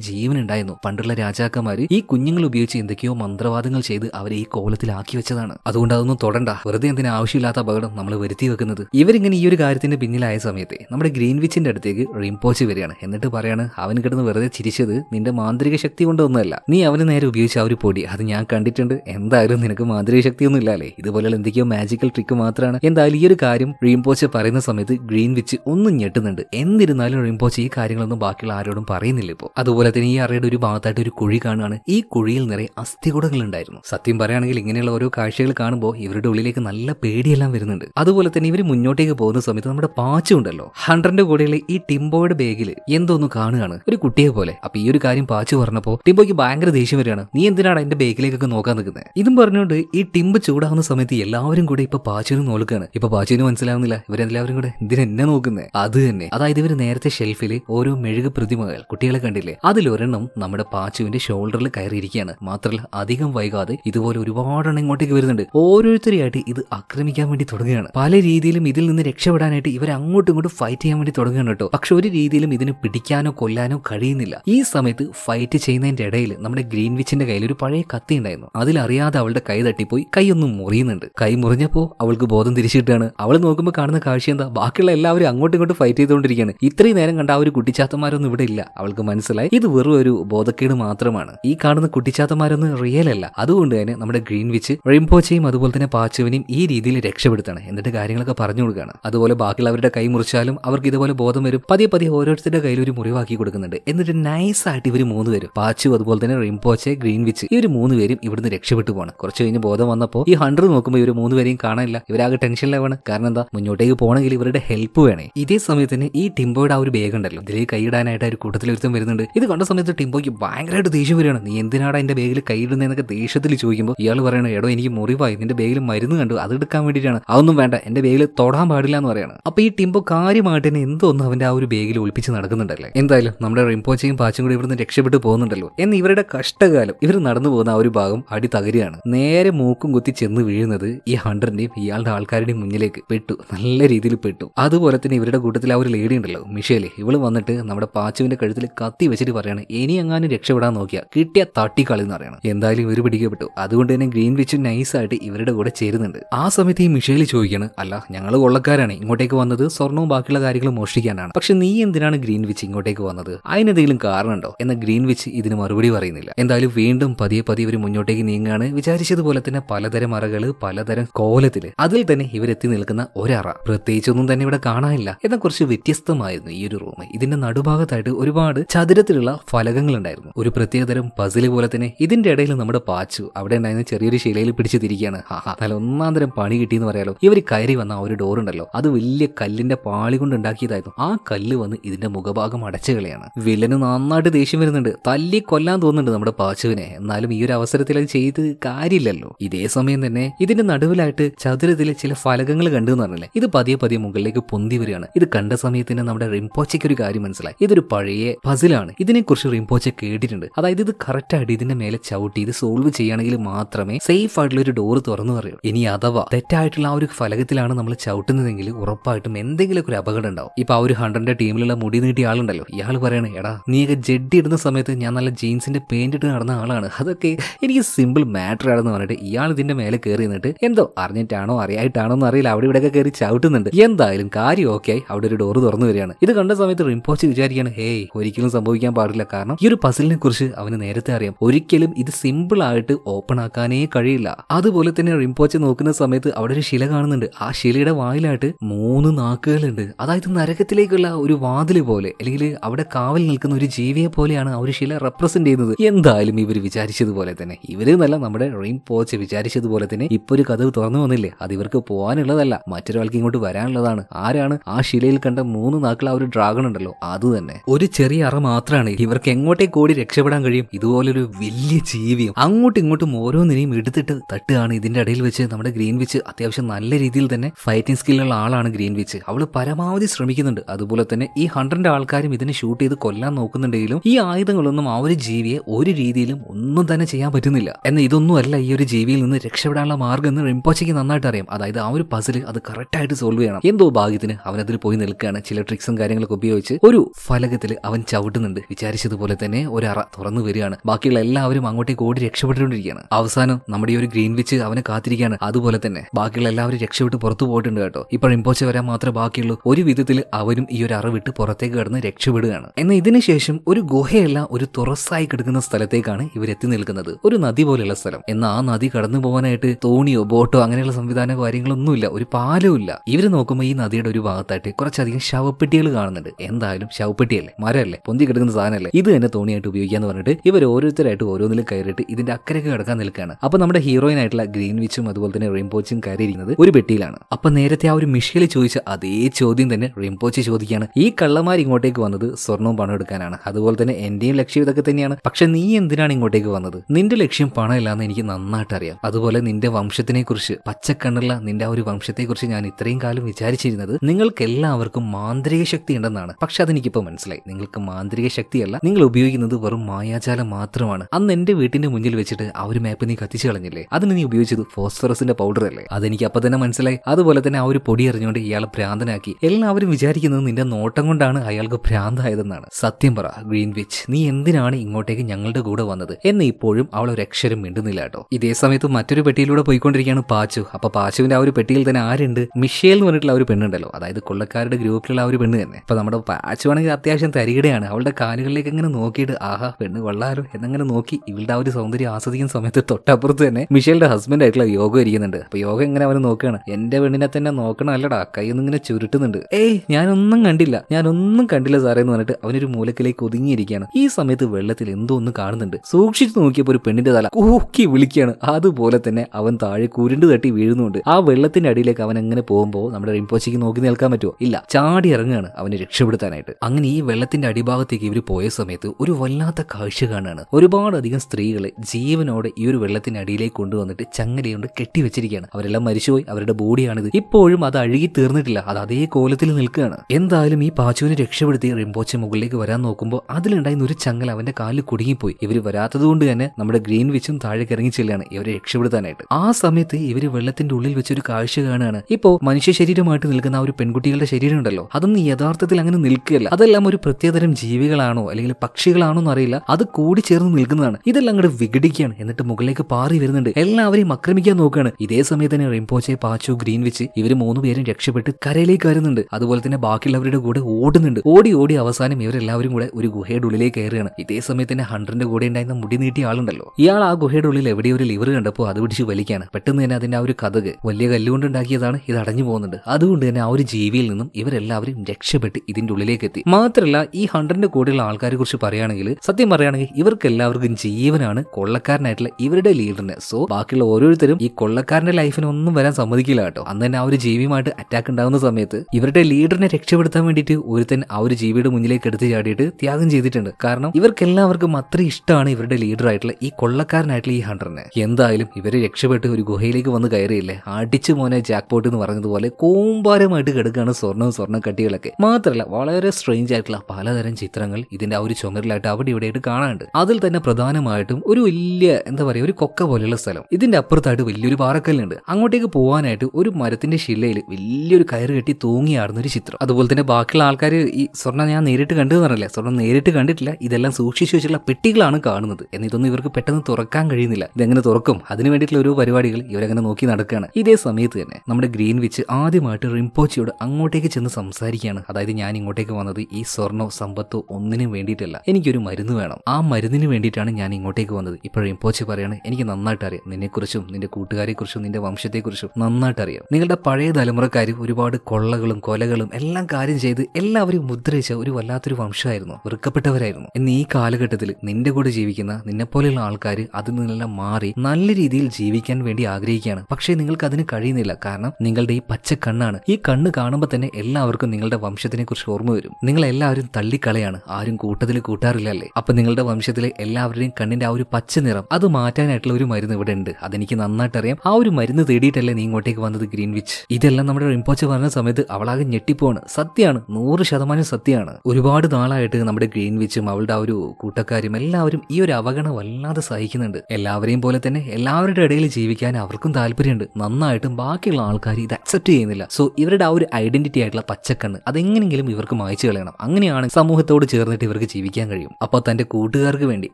ഉണ്ടായിരുന്നു പണ്ടുള്ള രാജാക്കന്മാർ ഈ കുഞ്ഞുങ്ങൾ ഉപയോഗിച്ച് എന്തൊക്കെയോ മന്ത്രവാദങ്ങൾ ചെയ്ത് അവരെ ഈ കോലത്തിലാക്കി വെച്ചതാണ് അതുകൊണ്ട് അതൊന്നും തൊടണ്ട വെറുതെ എന്തിനാ ആവശ്യമില്ലാത്ത അപകടം നമ്മൾ വരുത്തി വെക്കുന്നത് ഇവരിങ്ങനെ ഈ ഒരു കാര്യത്തിന്റെ പിന്നിലായ സമയത്തെ നമ്മുടെ ഗ്രീൻവിച്ചിന്റെ അടുത്തേക്ക് റിംപോച്ച് വരികയാണ് എന്നിട്ട് പറയാണ് അവൻ കിടന്ന് വെറുതെ ചിരിച്ചത് നിന്റെ മാന്ത്രിക ശക്തി കൊണ്ടൊന്നുമല്ല നീ അവന് നേരെ ഉപയോഗിച്ച ആ ഒരു പൊടി അത് ഞാൻ കണ്ടിട്ടുണ്ട് എന്തായാലും നിനക്ക് മാന്ത്രിക ശക്തി ഒന്നും ഇല്ലല്ലേ ഇതുപോലെയുള്ള എന്തൊക്കെയോ മാജിക്കൽ ട്രിക്ക് മാത്രമാണ് എന്തായാലും ഈ ഒരു കാര്യം റിംപോച്ച് പറയുന്ന സമയത്ത് ഗ്രീൻവിച്ച് ഒന്നും ഞെട്ടുന്നുണ്ട് ഉണ്ട് എന്നിരുന്നാലും റിംപോച്ച് ഈ കാര്യങ്ങളൊന്നും ബാക്കിയുള്ള ആരോടും പറയുന്നില്ല ഇപ്പോൾ അതുപോലെ തന്നെ ഈ അറയുടെ ഒരു ഭാഗത്തായിട്ട് ഒരു കുഴി കാണുകയാണ് ഈ കുഴിയിൽ നിറയെ അസ്ഥികൂടങ്ങൾ ഉണ്ടായിരുന്നു സത്യം പറയുകയാണെങ്കിൽ ഇങ്ങനെയുള്ള ഓരോ കാഴ്ചകൾ കാണുമ്പോൾ ഇവരുടെ ഉള്ളിലേക്ക് നല്ല പേടിയെല്ലാം വരുന്നുണ്ട് അതുപോലെ തന്നെ ഇവർ മുന്നോട്ടേക്ക് പോകുന്ന സമയത്ത് നമ്മുടെ പാച്ചു ഉണ്ടല്ലോ ഹൺഡ്രഡിന്റെ കൂടെയുള്ള ഈ ടിംബോയുടെ ബാഗിൽ എന്തോന്ന് കാണുകയാണ് ഒരു കുട്ടിയെ പോലെ അപ്പൊ ഈ ഒരു കാര്യം പാച്ചു പറഞ്ഞപ്പോൾ ടിംബോയ്ക്ക് ഭയങ്കര ദേഷ്യം വരികയാണ് നീ എന്തിനാണ് എന്റെ ബാഗിലേക്കൊക്കെ നോക്കാൻ നിൽക്കുന്നത് ഇതും പറഞ്ഞുകൊണ്ട് ഈ ടിംബ് ചൂടാവുന്ന സമയത്ത് എല്ലാവരും കൂടെ ഇപ്പൊ പാച്ചുവിനും നോക്കുകയാണ് ഇപ്പൊ പാച്ചുവിന് മനസ്സിലാവുന്നില്ല ഇവരെല്ലാവരും കൂടെ ഇതിനെന്നെ നോക്കുന്നത് അത് തന്നെ അതായത് ഇവർ നേരത്തെ ഷെൽഫിൽ ഓരോ മെഴുക് പ്രതിമകൾ കുട്ടികളെ കണ്ടില്ലേ അതിലൊരെണ്ണം നമ്മുടെ പാച്ചുവിന്റെ ഷോൾഡറിൽ കയറിയിരിക്കുകയാണ് മാത്രമല്ല അധികം വൈകാതെ ഇതുപോലെ ഒരുപാടെണ്ണം ഇങ്ങോട്ടേക്ക് വരുന്നുണ്ട് ഓരോരുത്തരെയായിട്ട് ഇത് ആക്രമിക്കാൻ വേണ്ടി തുടങ്ങുകയാണ് പല രീതിയിലും ഇതിൽ നിന്ന് രക്ഷപ്പെടാനായിട്ട് ഇവർ അങ്ങോട്ടും ഇങ്ങോട്ടും ഫൈറ്റ് ചെയ്യാൻ വേണ്ടി തുടങ്ങുകയാണ് കേട്ടോ പക്ഷെ ഒരു രീതിയിലും ഇതിന് പിടിക്കാനോ കൊല്ലാനോ കഴിയുന്നില്ല ഈ സമയത്ത് ഫൈറ്റ് ചെയ്യുന്നതിന്റെ ഇടയിൽ നമ്മുടെ ഗ്രീൻവിച്ചിന്റെ കയ്യിൽ ഒരു പഴയ കത്തി ഉണ്ടായിരുന്നു അതിലറിയാതെ അവളുടെ കൈ തട്ടിപ്പോയി കൈ ഒന്ന് മുറിയുന്നുണ്ട് കൈ മുറിഞ്ഞപ്പോൾ അവൾക്ക് ബോധം തിരിച്ചിട്ടാണ് അവൾ നോക്കുമ്പോൾ കാണുന്ന കാഴ്ച എന്താ ബാക്കിയുള്ള എല്ലാവരും അങ്ങോട്ടും ഇങ്ങോട്ടും ഫൈറ്റ് ചെയ്തുകൊണ്ട് ചെയ്തുകൊണ്ടിരിക്കുകയാണ് ഇത്രയും നേരം കണ്ട ആ ഒരു കുട്ടിച്ചാത്തമാരൊന്നും ഇവിടെ ഇല്ല അവൾക്ക് മനസ്സിലായി ഇത് വെറും ഒരു ബോധക്കേട് മാത്രമാണ് ഈ കാണുന്ന കുട്ടിച്ചാത്തമാരൊന്നും റിയൽ അല്ല അതുകൊണ്ട് തന്നെ നമ്മുടെ ഗ്രീൻവിച്ച് റിംപോച്ചയും അതുപോലെ തന്നെ പാച്ചുവിനെയും ഈ രീതിയിൽ രക്ഷപ്പെടുത്തണം എന്നിട്ട് കാര്യങ്ങളൊക്കെ പറഞ്ഞു കൊടുക്കുകയാണ് അതുപോലെ ബാക്കിയുള്ളവരുടെ കൈ മുറിച്ചാലും അവർക്ക് ഇതുപോലെ ബോധം വരും പതിയെ പതിയെ ഓരോരുത്തരുടെ കയ്യിൽ ഒരു മുറിവാക്കി കൊടുക്കുന്നുണ്ട് എന്നിട്ട് നൈസ് ആയിട്ട് ഇവർ മൂന്ന് പേരും പാച്ചു അതുപോലെ തന്നെ റിംപോച്ചെ ഗ്രീൻവിച്ച് ഈ ഒരു മൂന്ന് പേരും ഇവിടുന്ന് രക്ഷപ്പെട്ടു പോകണം കുറച്ച് കഴിഞ്ഞ് ബോധം വന്നപ്പോൾ ഈ ഹൺഡ്രഡ് നോക്കുമ്പോൾ ഇവർ മൂന്ന് പേരെയും കാണാനില്ല ഇവരാകെ ടെൻഷനിലാവാണ് കാരണം എന്താ മുന്നോട്ടേക്ക് പോകണമെങ്കിൽ ഇവരുടെ ഹെൽപ്പ് വേണേ ഇതേ സമയത്ത് തന്നെ ഈ ടിംബോയുടെ ആ ഒരു ബേഗ് ഉണ്ടല്ലോ ഇതിലേക്ക് കൈയിടാനായിട്ട് ഒരു കൂട്ടത്തിൽ ഒരുത്തും വരുന്നുണ്ട് ഇത് കണ്ട സമയത്ത് ടിംബോയ്ക്ക് ഭയങ്കരമായിട്ട് ദേഷ്യം വരികയാണ് നീ എന്തിനാടാ എൻ്റെ ബാഗിൽ കൈയിടുന്നതെന്നൊക്കെ ദേഷ്യത്തിൽ ചോദിക്കുമ്പോൾ ഇയാൾ പറയുന്നത് എടോ എനിക്ക് മുറിവായി നിന്റെ ബാഗിൽ മരുന്ന് കണ്ടു അതെടുക്കാൻ വേണ്ടിയിട്ടാണ് അതൊന്നും വേണ്ട എന്റെ ബാഗിൽ തൊടാൻ പാടില്ല എന്ന് പറയുന്നത് അപ്പോൾ ഈ ടിംബോ കാര്യമായിട്ട് തന്നെ എന്തോന്നും അവന്റെ ആ ഒരു ബാഗിൽ ഒളിപ്പിച്ച് നടക്കുന്നുണ്ടല്ലേ എന്തായാലും നമ്മുടെ റിംപോച്ചയും പാച്ചും കൂടി ഇവിടുന്ന് രക്ഷപ്പെട്ടു പോകുന്നുണ്ടല്ലോ എന്ന് ഇവരുടെ കഷ്ടകാലം ഇവർ നടന്നു പോകുന്ന ആ ഒരു ഭാഗം അടി തകരുകയാണ് നേരെ മൂക്കും കുത്തി ചെന്ന് വീഴുന്നത് ഈ ഹണ്ടറിന്റെയും ഇയാളുടെ ആൾക്കാരുടെയും മുന്നിലേക്ക് പെട്ടു നല്ല രീതിയിൽ പെട്ടു അതുപോലെ തന്നെ ഇവരുടെ കൂട്ടത്തിൽ ആ ഒരു ഒരു ലേഡി ഉണ്ടല്ലോ മിഷേല് ഇവള് വന്നിട്ട് നമ്മുടെ പാച്ചുവിന്റെ കഴുത്തിൽ കത്തി വെച്ചിട്ട് പറയാണ് ഇനി എങ്ങാനും രക്ഷപ്പെടാൻ നോക്കിയാൽ കിട്ടിയ തട്ടിക്കളി എന്ന് പറയണം എന്തായാലും ഇവർ പിടിക്കപ്പെട്ടു അതുകൊണ്ട് തന്നെ ഗ്രീൻ വിച്ച് നൈസായിട്ട് ഇവരുടെ കൂടെ ചേരുന്നുണ്ട് ആ സമയത്ത് ഈ മിഷേല് ചോദിക്കാണ് അല്ല ഞങ്ങൾ കൊള്ളക്കാരാണ് ഇങ്ങോട്ടേക്ക് വന്നത് സ്വർണവും ബാക്കിയുള്ള കാര്യങ്ങളും മോഷ്ടിക്കാനാണ് പക്ഷെ നീ എന്തിനാണ് ഗ്രീൻ വിച്ച് ഇങ്ങോട്ടേക്ക് വന്നത് അതിനെന്തെങ്കിലും കാരണമുണ്ടോ എന്ന ഗ്രീൻ വിച്ച് ഇതിന് മറുപടി പറയുന്നില്ല എന്തായാലും വീണ്ടും പതിയെ പതിയെ ഇവർ മുന്നോട്ടേക്ക് നീങ്ങാണ് വിചാരിച്ചതുപോലെ തന്നെ പലതരം അറകള് പലതരം കോലത്തില് അതിൽ തന്നെ ഇവരെത്തി നിൽക്കുന്ന ഒരറ പ്രത്യേകിച്ചൊന്നും തന്നെ ഇവിടെ കാണാനില്ല എന്ന കുറച്ച് വ്യത്യസ്തമായിരുന്നു ഈ ഒരു റൂം ഇതിന്റെ നടുഭാഗത്തായിട്ട് ഒരുപാട് ചതുരത്തിലുള്ള ഫലകങ്ങൾ ഉണ്ടായിരുന്നു ഒരു പ്രത്യേകതരം പസില് പോലെ തന്നെ ഇതിന്റെ ഇടയിൽ നമ്മുടെ പാച്ചു അവിടെ ഉണ്ടായിരുന്ന ചെറിയൊരു ശിലയിൽ പിടിച്ചു തിരിക്കുകയാണ് ഹാഹാ നല്ല ഒന്നാം തരം പണി കിട്ടിയെന്ന് പറയാലോ ഇവർ കയറി വന്ന ആ ഒരു ഡോർ ഉണ്ടല്ലോ അത് വലിയ കല്ലിന്റെ പാളി കൊണ്ട് ഉണ്ടാക്കിയതായിരുന്നു ആ കല്ല് വന്ന് ഇതിന്റെ മുഖഭാഗം അടച്ചു കളയാണ് വില്ലന് നന്നായിട്ട് ദേഷ്യം വരുന്നുണ്ട് തല്ലി കൊല്ലാൻ തോന്നുന്നുണ്ട് നമ്മുടെ പാച്ചുവിനെ എന്നാലും ഈ ഒരു അവസരത്തിൽ അത് ചെയ്ത് കാര്യമില്ലല്ലോ ഇതേ സമയം തന്നെ ഇതിന്റെ നടുവിലായിട്ട് ചതുരത്തിലെ ചില ഫലകങ്ങൾ കണ്ടു എന്ന് പറഞ്ഞില്ലേ ഇത് പതിയെ പതിയെ മുകളിലേക്ക് പൊന്തി വരികയാണ് ഇത് കണ്ട സമയത്ത് തന്നെ നമ്മുടെ റിംപോച്ചയ്ക്ക് ഒരു കാര്യം മനസ്സിലായി ഇതൊരു പഴയ പസിലാണ് ഇതിനെക്കുറിച്ച് റിംപോച്ച കേട്ടിട്ടുണ്ട് അതായത് ഇത് കറക്റ്റ് ആയിട്ട് ഇതിന്റെ മേലെ ചവിട്ടി ഇത് സോൾവ് ചെയ്യുകയാണെങ്കിൽ മാത്രമേ സേഫ് ആയിട്ടുള്ള ഒരു ഡോർ തുറന്നു പറയൂ ഇനി അഥവാ തെറ്റായിട്ടുള്ള ആ ഒരു ഫലകത്തിലാണ് നമ്മൾ ചവിട്ടുന്നതെങ്കിൽ ഉറപ്പായിട്ടും എന്തെങ്കിലുമൊക്കെ ഒരു അപകടം ഉണ്ടാവും ഇപ്പൊ ആ ഒരു ഹൺഡ്രഡിന്റെ ടീമിലുള്ള മുടി നീട്ടിയ ആളുണ്ടല്ലോ ഇയാൾ പറയണേ എടാ നീയൊക്കെ ജെഡ് ഇടുന്ന സമയത്ത് ഞാൻ നല്ല ജീൻസിന്റെ പെയിന്റ് ഇട്ട് നടന്ന ആളാണ് അതൊക്കെ എനിക്ക് സിമ്പിൾ മാറ്റർ ആണെന്ന് പറഞ്ഞിട്ട് ഇയാൾ ഇതിന്റെ മേലെ കയറി നിന്നിട്ട് എന്തോ അറിഞ്ഞിട്ടാണോ അറിയായിട്ടാണോ എന്ന് അറിയില്ല അവിടെ ഇവിടെയൊക്കെ കയറി ചവിട്ടുന്നുണ്ട് എന്തായാലും കാര്യം ഓക്കെ ആയി അവിടെ ഒരു ഡോർ ഡോർ തുറന്നു വരികയാണ് ഇത് കണ്ട സമയത്ത് റിംപോച്ച് വിചാരിക്കുകയാണ് ഹേയ് ഒരിക്കലും സംഭവിക്കാൻ പാടില്ല കാരണം ഈ ഒരു പസിലിനെ കുറിച്ച് അവന് നേരത്തെ അറിയാം ഒരിക്കലും ഇത് സിമ്പിൾ ആയിട്ട് ഓപ്പൺ ആക്കാനേ കഴിയില്ല അതുപോലെ തന്നെ റിംപോച്ച് നോക്കുന്ന സമയത്ത് അവിടെ ഒരു ശില കാണുന്നുണ്ട് ആ ശിലയുടെ വായിലായിട്ട് മൂന്ന് നാക്കുകളുണ്ട് അതായത് നരകത്തിലേക്കുള്ള ഒരു വാതിൽ പോലെ അല്ലെങ്കിൽ അവിടെ കാവൽ നിൽക്കുന്ന ഒരു ജീവിയെ പോലെയാണ് ആ ഒരു ശില റെപ്രസെന്റ് ചെയ്യുന്നത് എന്തായാലും ഇവർ വിചാരിച്ചതുപോലെ തന്നെ ഇവരെന്നല്ല നമ്മുടെ റിംപോച്ച് വിചാരിച്ചതുപോലെ തന്നെ ഇപ്പൊ ഒരു കഥ തുറന്നു വന്നില്ലേ അത് ഇവർക്ക് പോകാനുള്ളതല്ല മറ്റൊരാൾക്ക് ഇങ്ങോട്ട് വരാനുള്ളതാണ് ആരാണ് ആ ശിലയിൽ കണ്ട മൂന്ന് നാക്കിൽ ആ ഒരു ഡ്രാഗൺ ഉണ്ടല്ലോ അത് തന്നെ ഒരു ചെറിയ അറ മാത്രമാണ് ഇവർക്ക് എങ്ങോട്ടേ കൂടി രക്ഷപ്പെടാൻ കഴിയും ഇതുപോലൊരു വലിയ ജീവിയും അങ്ങോട്ടും ഇങ്ങോട്ടും ഓരോന്നിനെയും എടുത്തിട്ട് തട്ടുകയാണ് ഇതിന്റെ ഇടയിൽ വെച്ച് നമ്മുടെ ഗ്രീൻ വിച്ച് അത്യാവശ്യം നല്ല രീതിയിൽ തന്നെ ഫൈറ്റിംഗ് സ്കില്ലുള്ള ആളാണ് ഗ്രീൻ വിച്ച് അവൾ പരമാവധി ശ്രമിക്കുന്നുണ്ട് അതുപോലെ തന്നെ ഈ ഹൺഡ്രഡ് ആൾക്കാരും ഇതിനെ ഷൂട്ട് ചെയ്ത് കൊല്ലാൻ നോക്കുന്നുണ്ടെങ്കിലും ഈ ആയുധങ്ങളൊന്നും ആ ഒരു ജീവിയെ ഒരു രീതിയിലും ഒന്നും തന്നെ ചെയ്യാൻ പറ്റുന്നില്ല എന്നാൽ ഇതൊന്നുമല്ല ഈ ഒരു ജീവിയിൽ നിന്ന് രക്ഷപ്പെടാനുള്ള മാർഗ്ഗം എന്ന് റിംപോച്ചയ്ക്ക് നന്നായിട്ട് അറിയാം അതായത് ആ ഒരു പസിൽ അത് കറക്റ്റായിട്ട് സോൾവ് ചെയ്യണം എന്തോ ഭാഗ്യത്തിന് അവനതിൽ പോയി നിൽക്കുകയാണ് ചില ട്രിക്സും കാര്യങ്ങളൊക്കെ ഉപയോഗിച്ച് ഒരു ഫലകത്തിൽ അവൻ ചവിട്ടുന്നുണ്ട് വിചാരിച്ചതുപോലെ തന്നെ ഒരു തുറന്നു വരികയാണ് ബാക്കിയുള്ള എല്ലാവരും അങ്ങോട്ടേക്ക് ഓടി രക്ഷപ്പെട്ടുകൊണ്ടിരിക്കുകയാണ് അവസാനം നമ്മുടെ ഈ ഒരു ഗ്രീൻ വിച്ച് അവനെ കാത്തിരിക്കുകയാണ് അതുപോലെ തന്നെ ബാക്കിയുള്ള എല്ലാവരും രക്ഷപ്പെട്ട് പുറത്തു പോയിട്ടുണ്ട് കേട്ടോ ഇപ്പോൾ ഇമ്പോച്ച വരാൻ മാത്രമേ ബാക്കിയുള്ളൂ ഒരു വിധത്തിൽ അവരും ഈ ഒരു അറ വിട്ട് പുറത്തേക്ക് കടന്ന് രക്ഷപ്പെടുകയാണ് എന്നാൽ ഇതിനുശേഷം ഒരു ഗുഹയല്ല ഒരു തുറസായി കിടക്കുന്ന സ്ഥലത്തേക്കാണ് ഇവർ എത്തി നിൽക്കുന്നത് ഒരു നദി പോലെയുള്ള സ്ഥലം എന്നാൽ ആ നദി കടന്നു പോകാനായിട്ട് തോണിയോ ബോട്ടോ അങ്ങനെയുള്ള സംവിധാന കാര്യങ്ങളൊന്നുമില്ല ഒരു പാലവും ഇല്ല ഇവർ നോക്കുമ്പോൾ ഈ നദിയുടെ ഒരു ഭാഗത്തായിട്ട് കുറച്ചധികം ശവപ്പെട്ടികൾ കാണുന്നുണ്ട് എന്തായാലും ശവപ്പെട്ടിയല്ലേ മരമല്ലേ പൊന്തി കിടക്കുന്ന സാധനമല്ലേ ഇത് തന്നെ തോണിയായിട്ട് ഉപയോഗിക്കാന്ന് പറഞ്ഞിട്ട് ഇവർ ഓരോരുത്തരായിട്ട് ഓരോന്നിലും കയറിയിട്ട് ഇതിന്റെ അക്കരയ്ക്ക് കിടക്കാൻ നിൽക്കുകയാണ് അപ്പൊ നമ്മുടെ ഹീറോയിൻ ആയിട്ടുള്ള ഗ്രീൻ വിച്ചും അതുപോലെ തന്നെ റെയിംപോച്ചും കയറിയിരിക്കുന്നത് ഒരു പെട്ടിയിലാണ് അപ്പൊ നേരത്തെ ആ ഒരു മിഷേൽ ചോദിച്ച അതേ ചോദ്യം തന്നെ റിംപോച്ച് ചോദിക്കുകയാണ് ഈ കള്ളമാർ ഇങ്ങോട്ടേക്ക് വന്നത് സ്വർണവും പണം എടുക്കാനാണ് അതുപോലെ തന്നെ എന്റെയും ലക്ഷ്യം ഇതൊക്കെ തന്നെയാണ് പക്ഷെ നീ എന്തിനാണ് ഇങ്ങോട്ടേക്ക് വന്നത് നിന്റെ ലക്ഷ്യം ഇല്ലാന്ന് എനിക്ക് നന്നായിട്ട് അറിയാം അതുപോലെ നിന്റെ വംശത്തിനെ കുറിച്ച് പച്ചക്കണ്ണുള്ള നിന്റെ ആ ഒരു വംശത്തെ കുറിച്ച് ഞാൻ ഇത്രയും കാലം വിചാരിച്ചിരുന്നത് നിങ്ങൾക്ക് എല്ലാവർക്കും മാന്ത്രിക ശക്തി ഉണ്ടെന്നാണ് പക്ഷെ അതെനിക്കിപ്പോൾ മനസ്സിലായി നിങ്ങൾക്ക് മാന്ത്രിക ശക്തിയല്ല നിങ്ങൾ ഉപയോഗിക്കുന്നത് വെറും മായാജാലം മാത്രമാണ് അന്ന് എന്റെ വീട്ടിന്റെ മുന്നിൽ വെച്ചിട്ട് ആ ഒരു മാപ്പ് നീ കത്തിച്ചു കളഞ്ഞില്ലേ അതിന് നീ ഉപയോഗിച്ചത് ഫോസ്ഫറസിന്റെ പൗഡർ അല്ലേ അതെനിക്ക് അപ്പൊ തന്നെ മനസ്സിലായി അതുപോലെ തന്നെ ആ ഒരു പൊടി എറിഞ്ഞുകൊണ്ട് ഇയാളെ ഭ്രാന്തനാക്കി എല്ലാവരും വിചാരിക്കുന്നത് നിന്റെ നോട്ടം കൊണ്ടാണ് അയാൾക്ക് ഭ്രാന്തായതെന്നാണ് സത്യം പറ ഗ്രീൻവിച്ച് നീ എന്തിനാണ് ഇങ്ങോട്ടേക്ക് ഞങ്ങളുടെ കൂടെ വന്നത് എന്ന് ഇപ്പോഴും അവൾ ഒരു അക്ഷരം മിണ്ടുന്നില്ല കേട്ടോ ഇതേ സമയത്ത് മറ്റൊരു പെട്ടിയിലൂടെ പോയിക്കൊണ്ടിരിക്കുകയാണ് പാച്ചു അപ്പൊ പാച്ചുവിന്റെ ആ ഒരു പെട്ടിയിൽ തന്നെ ആരുണ്ട് മിഷേൽ എന്ന് പറഞ്ഞിട്ടുള്ള ഒരു പെണ്ണുണ്ടല്ലോ അതായത് കൊള്ളക്കാരുടെ ഗ്രൂപ്പ് ഗ്രൂപ്പിലുള്ള ആ ഒരു പെണ്ണ് തന്നെ അപ്പോൾ നമ്മുടെ പാച്ചുവാണെങ്കിൽ അത്യാവശ്യം തരികിടയാണ് അവളുടെ കാലുകളിലേക്ക് ഇങ്ങനെ നോക്കിയിട്ട് ആഹാ പെണ്ണ് കൊള്ളാലോ എന്നങ്ങനെ നോക്കി ഇവളുടെ ആ ഒരു സൗന്ദര്യം ആസ്വദിക്കുന്ന സമയത്ത് തൊട്ടപ്പുറത്ത് തന്നെ മിഷേലിന്റെ ഹസ്ബൻഡ് ആയിട്ടുള്ള യോഗ ഇരിക്കുന്നുണ്ട് അപ്പോൾ യോഗ ഇങ്ങനെ അവനെ നോക്കുകയാണ് എന്റെ പെണ്ണിനെ തന്നെ നോക്കണം അല്ലടാ കൈയൊന്നും ഇങ്ങനെ ചുരുട്ടുന്നുണ്ട് ഏയ് ഞാനൊന്നും കണ്ടില്ല ഞാനൊന്നും കണ്ടില്ല സാറേ എന്ന് പറഞ്ഞിട്ട് അവനൊരു മൂലക്കിലേക്ക് ഒതുങ്ങിയിരിക്കുകയാണ് ഈ സമയത്ത് വെള്ളത്തിൽ എന്തോ ഒന്ന് കാണുന്നുണ്ട് സൂക്ഷിച്ചു നോക്കിയപ്പോൾ ഒരു പെണ്ണിന്റെ തല കൂക്കി വിളിക്കുകയാണ് അതുപോലെ തന്നെ അവൻ താഴെ കുരുണ്ട് തട്ടി വീഴുന്നുണ്ട് ആ വെള്ളത്തിന്റെ അടിയിലേക്ക് അവൻ എങ്ങനെ പോകുമ്പോൾ നമ്മുടെ റിംപോച്ചിക്ക് നോക്കി നിൽക്കാൻ പറ്റുമോ ഇല്ല ചാടി ഇറങ്ങുകയാണ് അവനെ രക്ഷപ്പെടുത്താനായിട്ട് അങ്ങനെ ഈ വെള്ളത്തിന്റെ അടിഭാഗത്തേക്ക് ഇവർ പോയ സമയത്ത് ഒരു വല്ലാത്ത കാഴ്ച ഒരുപാട് ഒരുപാടധികം സ്ത്രീകളെ ജീവനോടെ ഈ ഒരു വെള്ളത്തിന്റെ അടിയിലേക്ക് കൊണ്ടുവന്നിട്ട് ചങ്ങലയുണ്ട് കെട്ടിവെച്ചിരിക്കുകയാണ് അവരെല്ലാം മരിച്ചുപോയി അവരുടെ ബോഡിയാണിത് ഇപ്പോഴും അത് അഴുകി തീർന്നിട്ടില്ല അത് അതേ കോലത്തിൽ നിൽക്കുകയാണ് എന്തായാലും ഈ പാച്ചുവിനെ രക്ഷപ്പെടുത്തി റിംബോച്ച മുകളിലേക്ക് വരാൻ നോക്കുമ്പോൾ അതിലുണ്ടായിരുന്ന ഒരു ചങ്ങല അവന്റെ കാലിൽ കുടുങ്ങിപ്പോയി ഇവർ കൊണ്ട് തന്നെ നമ്മുടെ ഗ്രീൻ വിച്ചും താഴേക്ക് ഇറങ്ങി ചെല്ലുകയാണ് ഇവരെ രക്ഷപ്പെടുത്താനായിട്ട് ആ സമയത്ത് ഇവർ വെള്ളത്തിന്റെ ഉള്ളിൽ വെച്ചൊരു കാഴ്ച കാണുകയാണ് ഇപ്പോൾ മനുഷ്യ ശരീരമായിട്ട് നിൽക്കുന്ന ആ ഒരു പെൺകുട്ടികളുടെ ശരീരം ഉണ്ടല്ലോ അതൊന്നും യഥാർത്ഥത്തിൽ അങ്ങനെ നിൽക്കുകയല്ല അതെല്ലാം ഒരു പ്രത്യേകതരം ജീവികളാണോ അല്ലെങ്കിൽ പക്ഷികളാണോ അറിയില്ല അത് കൂടി ചേർന്ന് നിൽക്കുന്നതാണ് ഇതെല്ലാം അങ്ങോട്ട് വിഘടിക്കുകയാണ് എന്നിട്ട് മുകളിലേക്ക് പാറി വരുന്നുണ്ട് എല്ലാവരെയും ആക്രമിക്കാൻ നോക്കുകയാണ് ഇതേ സമയത്ത് തന്നെ റിംപോച്ചെ പാച്ചു ഗ്രീൻവിച്ച് ഇവർ മൂന്ന് പേരും രക്ഷപ്പെട്ട് കരയിലേക്ക് വരുന്നുണ്ട് അതുപോലെ തന്നെ ബാക്കിയുള്ളവരുടെ കൂടെ ഓടുന്നുണ്ട് ഓടി ഓടി അവസാനം ഇവരെല്ലാവരും കൂടെ ഒരു ഗുഹയുടെ ഉള്ളിലേക്ക് കയറുകയാണ് ഇതേ സമയത്ത് തന്നെ ഹൺഡ്രഡിന്റെ കൂടെ ഉണ്ടായിരുന്ന മുടി നീട്ടിയ ആളുണ്ടല്ലോ ഇയാൾ ആ ഗുഹയുടെ ഉള്ളിൽ എവിടെ ഒരു ലിവർ കണ്ടപ്പോൾ അത് പിടിച്ച് വലിക്കുകയാണ് പെട്ടെന്ന് തന്നെ അതിന്റെ ആ ഒരു കഥക് വലിയ കല്ലുകൊണ്ട് ഉണ്ടാക്കിയതാണ് ഇത് അടഞ്ഞു പോകുന്നുണ്ട് അതുകൊണ്ട് തന്നെ ആ ഒരു ജീവിയിൽ നിന്നും ഇവരെല്ലാം എല്ലാവരും രക്ഷപ്പെട്ട് ഇതിന്റെ ഉള്ളിലേക്ക് എത്തി മാത്രമല്ല ഈ ഹൺഡ്രഡിന്റെ കൂടെയുള്ള ആൾക്കാരെ കുറിച്ച് പറയുകയാണെങ്കിൽ സത്യം പറയുകയാണെങ്കിൽ ഇവർക്ക് എല്ലാവർക്കും ജീവനാണ് കൊള്ളക്കാരനായിട്ടുള്ള ഇവരുടെ ലീഡറിന് സോ ബാക്കിയുള്ള ഓരോരുത്തരും ഈ കൊള്ളക്കാരന്റെ ലൈഫിന് ഒന്നും വരാൻ സമ്മതിക്കില്ല കേട്ടോ അന്ന് തന്നെ ആ ഒരു ജീവിയുമായിട്ട് അറ്റാക്ക് ഉണ്ടാകുന്ന സമയത്ത് ഇവരുടെ ലീഡറിനെ രക്ഷപ്പെടുത്താൻ വേണ്ടിയിട്ട് ഒരുത്തൻ ആ ഒരു ജീവിയുടെ മുന്നിലേക്ക് എടുത്തു ചാടിയിട്ട് ത്യാഗം ചെയ്തിട്ടുണ്ട് കാരണം ഇവർക്ക് എല്ലാവർക്കും അത്ര ഇഷ്ടമാണ് ഇവരുടെ ലീഡറായിട്ടുള്ള ഈ കൊള്ളക്കാരനായിട്ടുള്ള ഈ ഹണ്ടറിനെ എന്തായാലും ഇവരെ രക്ഷപ്പെട്ട് ഒരു ഗുഹയിലേക്ക് വന്ന് കയറിയില്ലേ അടിച്ചു മോനെ ജാക്ക്പോട്ട് എന്ന് പറഞ്ഞതുപോലെ കൂമ്പാരമായിട്ട് കിടക്കുകയാണ് സ്വർണ്ണവും സ്വർണ്ണ കട്ടികളൊക്കെ മാത്രമല്ല വളരെ സ്ട്രേഞ്ച് ആയിട്ടുള്ള പലതരം ചിത്രങ്ങൾ ഇതിന്റെ ആ ഒരു ചുമരിലായിട്ട് അവിടെ ഇവിടെയായിട്ട് കാണാനുണ്ട് അതിൽ തന്നെ പ്രധാനമായിട്ടും ഒരു വലിയ എന്താ പറയുക ഒരു കൊക്ക പോലെയുള്ള സ്ഥലം ഇതിന്റെ അപ്പുറത്തായിട്ട് വലിയൊരു പാറക്കല്ലുണ്ട് അങ്ങോട്ടേക്ക് പോകാനായിട്ട് ഒരു മരത്തിന്റെ ശിലയിൽ വലിയൊരു കയറ് കെട്ടി തൂങ്ങിയാടുന്ന ഒരു ചിത്രം അതുപോലെ തന്നെ ബാക്കിയുള്ള ആൾക്കാർ ഈ സ്വർണ്ണ ഞാൻ നേരിട്ട് കണ്ടു പറഞ്ഞില്ല സ്വർണ്ണം നേരിട്ട് കണ്ടിട്ടില്ല ഇതെല്ലാം സൂക്ഷിച്ചു വെച്ചുള്ള പെട്ടികളാണ് കാണുന്നത് എന്നിതൊന്നും ഇവർക്ക് പെട്ടെന്ന് തുറക്കാൻ കഴിയുന്നില്ല ഇതെങ്ങനെ തുറക്കും അതിന് വേണ്ടിയിട്ടുള്ള ഒരു പരിപാടികൾ ഇവരങ്ങനെ നോക്കി നടക്കുകയാണ് ഇതേ സമയത്ത് തന്നെ നമ്മുടെ ഗ്രീൻവിച്ച് ആദ്യമായിട്ട് റിംപോച്ചിയോട് അങ്ങോട്ടേക്ക് ചെന്ന് സംസാരിക്കുകയാണ് അതായത് ഞാൻ ഇങ്ങോട്ടേക്ക് വന്നത് ഈ സ്വർണ്ണോ സമ്പത്തോ ഒന്നിനും വേണ്ടിയിട്ടല്ല എനിക്കൊരു മരുന്ന് വേണം ആ മരുന്നിന് വേണ്ടിയിട്ടാണ് ഞാൻ ഇങ്ങോട്ടേക്ക് വന്നത് ഇപ്പോഴും ഇമ്പോച്ച് പറയാണ് എനിക്ക് നന്നായിട്ട് അറിയാം നിന്നെക്കുറിച്ചും നിന്റെ കൂട്ടുകാരെക്കുറിച്ചും നിന്റെ വംശത്തെക്കുറിച്ചും നന്നായിട്ട് അറിയാം നിങ്ങളുടെ പഴയ തലമുറക്കാർ ഒരുപാട് കൊള്ളകളും കൊലകളും എല്ലാം കാര്യം ചെയ്ത് എല്ലാവരും മുദ്രയിച്ച ഒരു വല്ലാത്തൊരു വംശമായിരുന്നു വെറുക്കപ്പെട്ടവരായിരുന്നു എന്ന് ഈ കാലഘട്ടത്തിൽ നിന്റെ കൂടെ ജീവിക്കുന്ന നിന്നെപ്പോലെയുള്ള ആൾക്കാർ അതിൽ നിന്നെല്ലാം മാറി നല്ല രീതിയിൽ ജീവിക്കാൻ വേണ്ടി ആഗ്രഹിക്കുകയാണ് പക്ഷേ നിങ്ങൾക്ക് അതിന് കഴിയുന്നില്ല കാരണം നിങ്ങളുടെ ഈ പച്ച കണ്ണാണ് ഈ കണ്ണ് കാണുമ്പോൾ തന്നെ എല്ലാവർക്കും എല്ലാവർക്കും നിങ്ങളുടെ കുറിച്ച് ഓർമ്മ വരും നിങ്ങൾ എല്ലാവരും തള്ളിക്കളയാണ് ആരും കൂട്ടത്തിൽ കൂട്ടാറില്ല അല്ലേ നിങ്ങളുടെ വംശത്തിലെ എല്ലാവരുടെയും കണ്ണിന്റെ ആ ഒരു പച്ച നിറം അത് മാറ്റാനായിട്ടുള്ള ഒരു മരുന്ന് ഇവിടെ ഉണ്ട് അതെനിക്ക് നന്നായിട്ട് അറിയാം ആ ഒരു മരുന്ന് തേടിയിട്ടല്ലേ നീ ഇങ്ങോട്ടേക്ക് വന്നത് ഗ്രീൻവിച്ച് ഇതെല്ലാം നമ്മുടെ റിംപോച്ച പറഞ്ഞ സമയത്ത് അവളാകെ ഞെട്ടിപ്പോണ് സത്യമാണ് നൂറ് ശതമാനം സത്യമാണ് ഒരുപാട് നാളായിട്ട് നമ്മുടെ ഗ്രീൻവിച്ചും അവളുടെ ആ ഒരു കൂട്ടക്കാരും എല്ലാവരും ഈ ഒരു അവഗണന വല്ലാതെ സഹിക്കുന്നുണ്ട് എല്ലാവരെയും പോലെ തന്നെ എല്ലാവരുടെ ഇടയിൽ ജീവിക്കാൻ അവർക്കും താല്പര്യമുണ്ട് നന്നായിട്ടും ബാക്കിയുള്ള ആൾക്കാർ ഇത് അക്സെപ്റ്റ് ചെയ്യുന്നില്ല സോ ഇവരുടെ ആ ഒരു ഐഡന്റിറ്റി ആയിട്ടുള്ള പച്ച പച്ചക്കണ്ണ് അതെങ്ങനെങ്കിലും ഇവർക്ക് മായച്ചു കളയണം അങ്ങനെയാണ് സമൂഹത്തോട് ചേർന്നിട്ട് ഇവർക്ക് ജീവിക്കാൻ കഴിയും അപ്പോൾ തൻ്റെ കൂട്ടുകാർക്ക് വേണ്ടി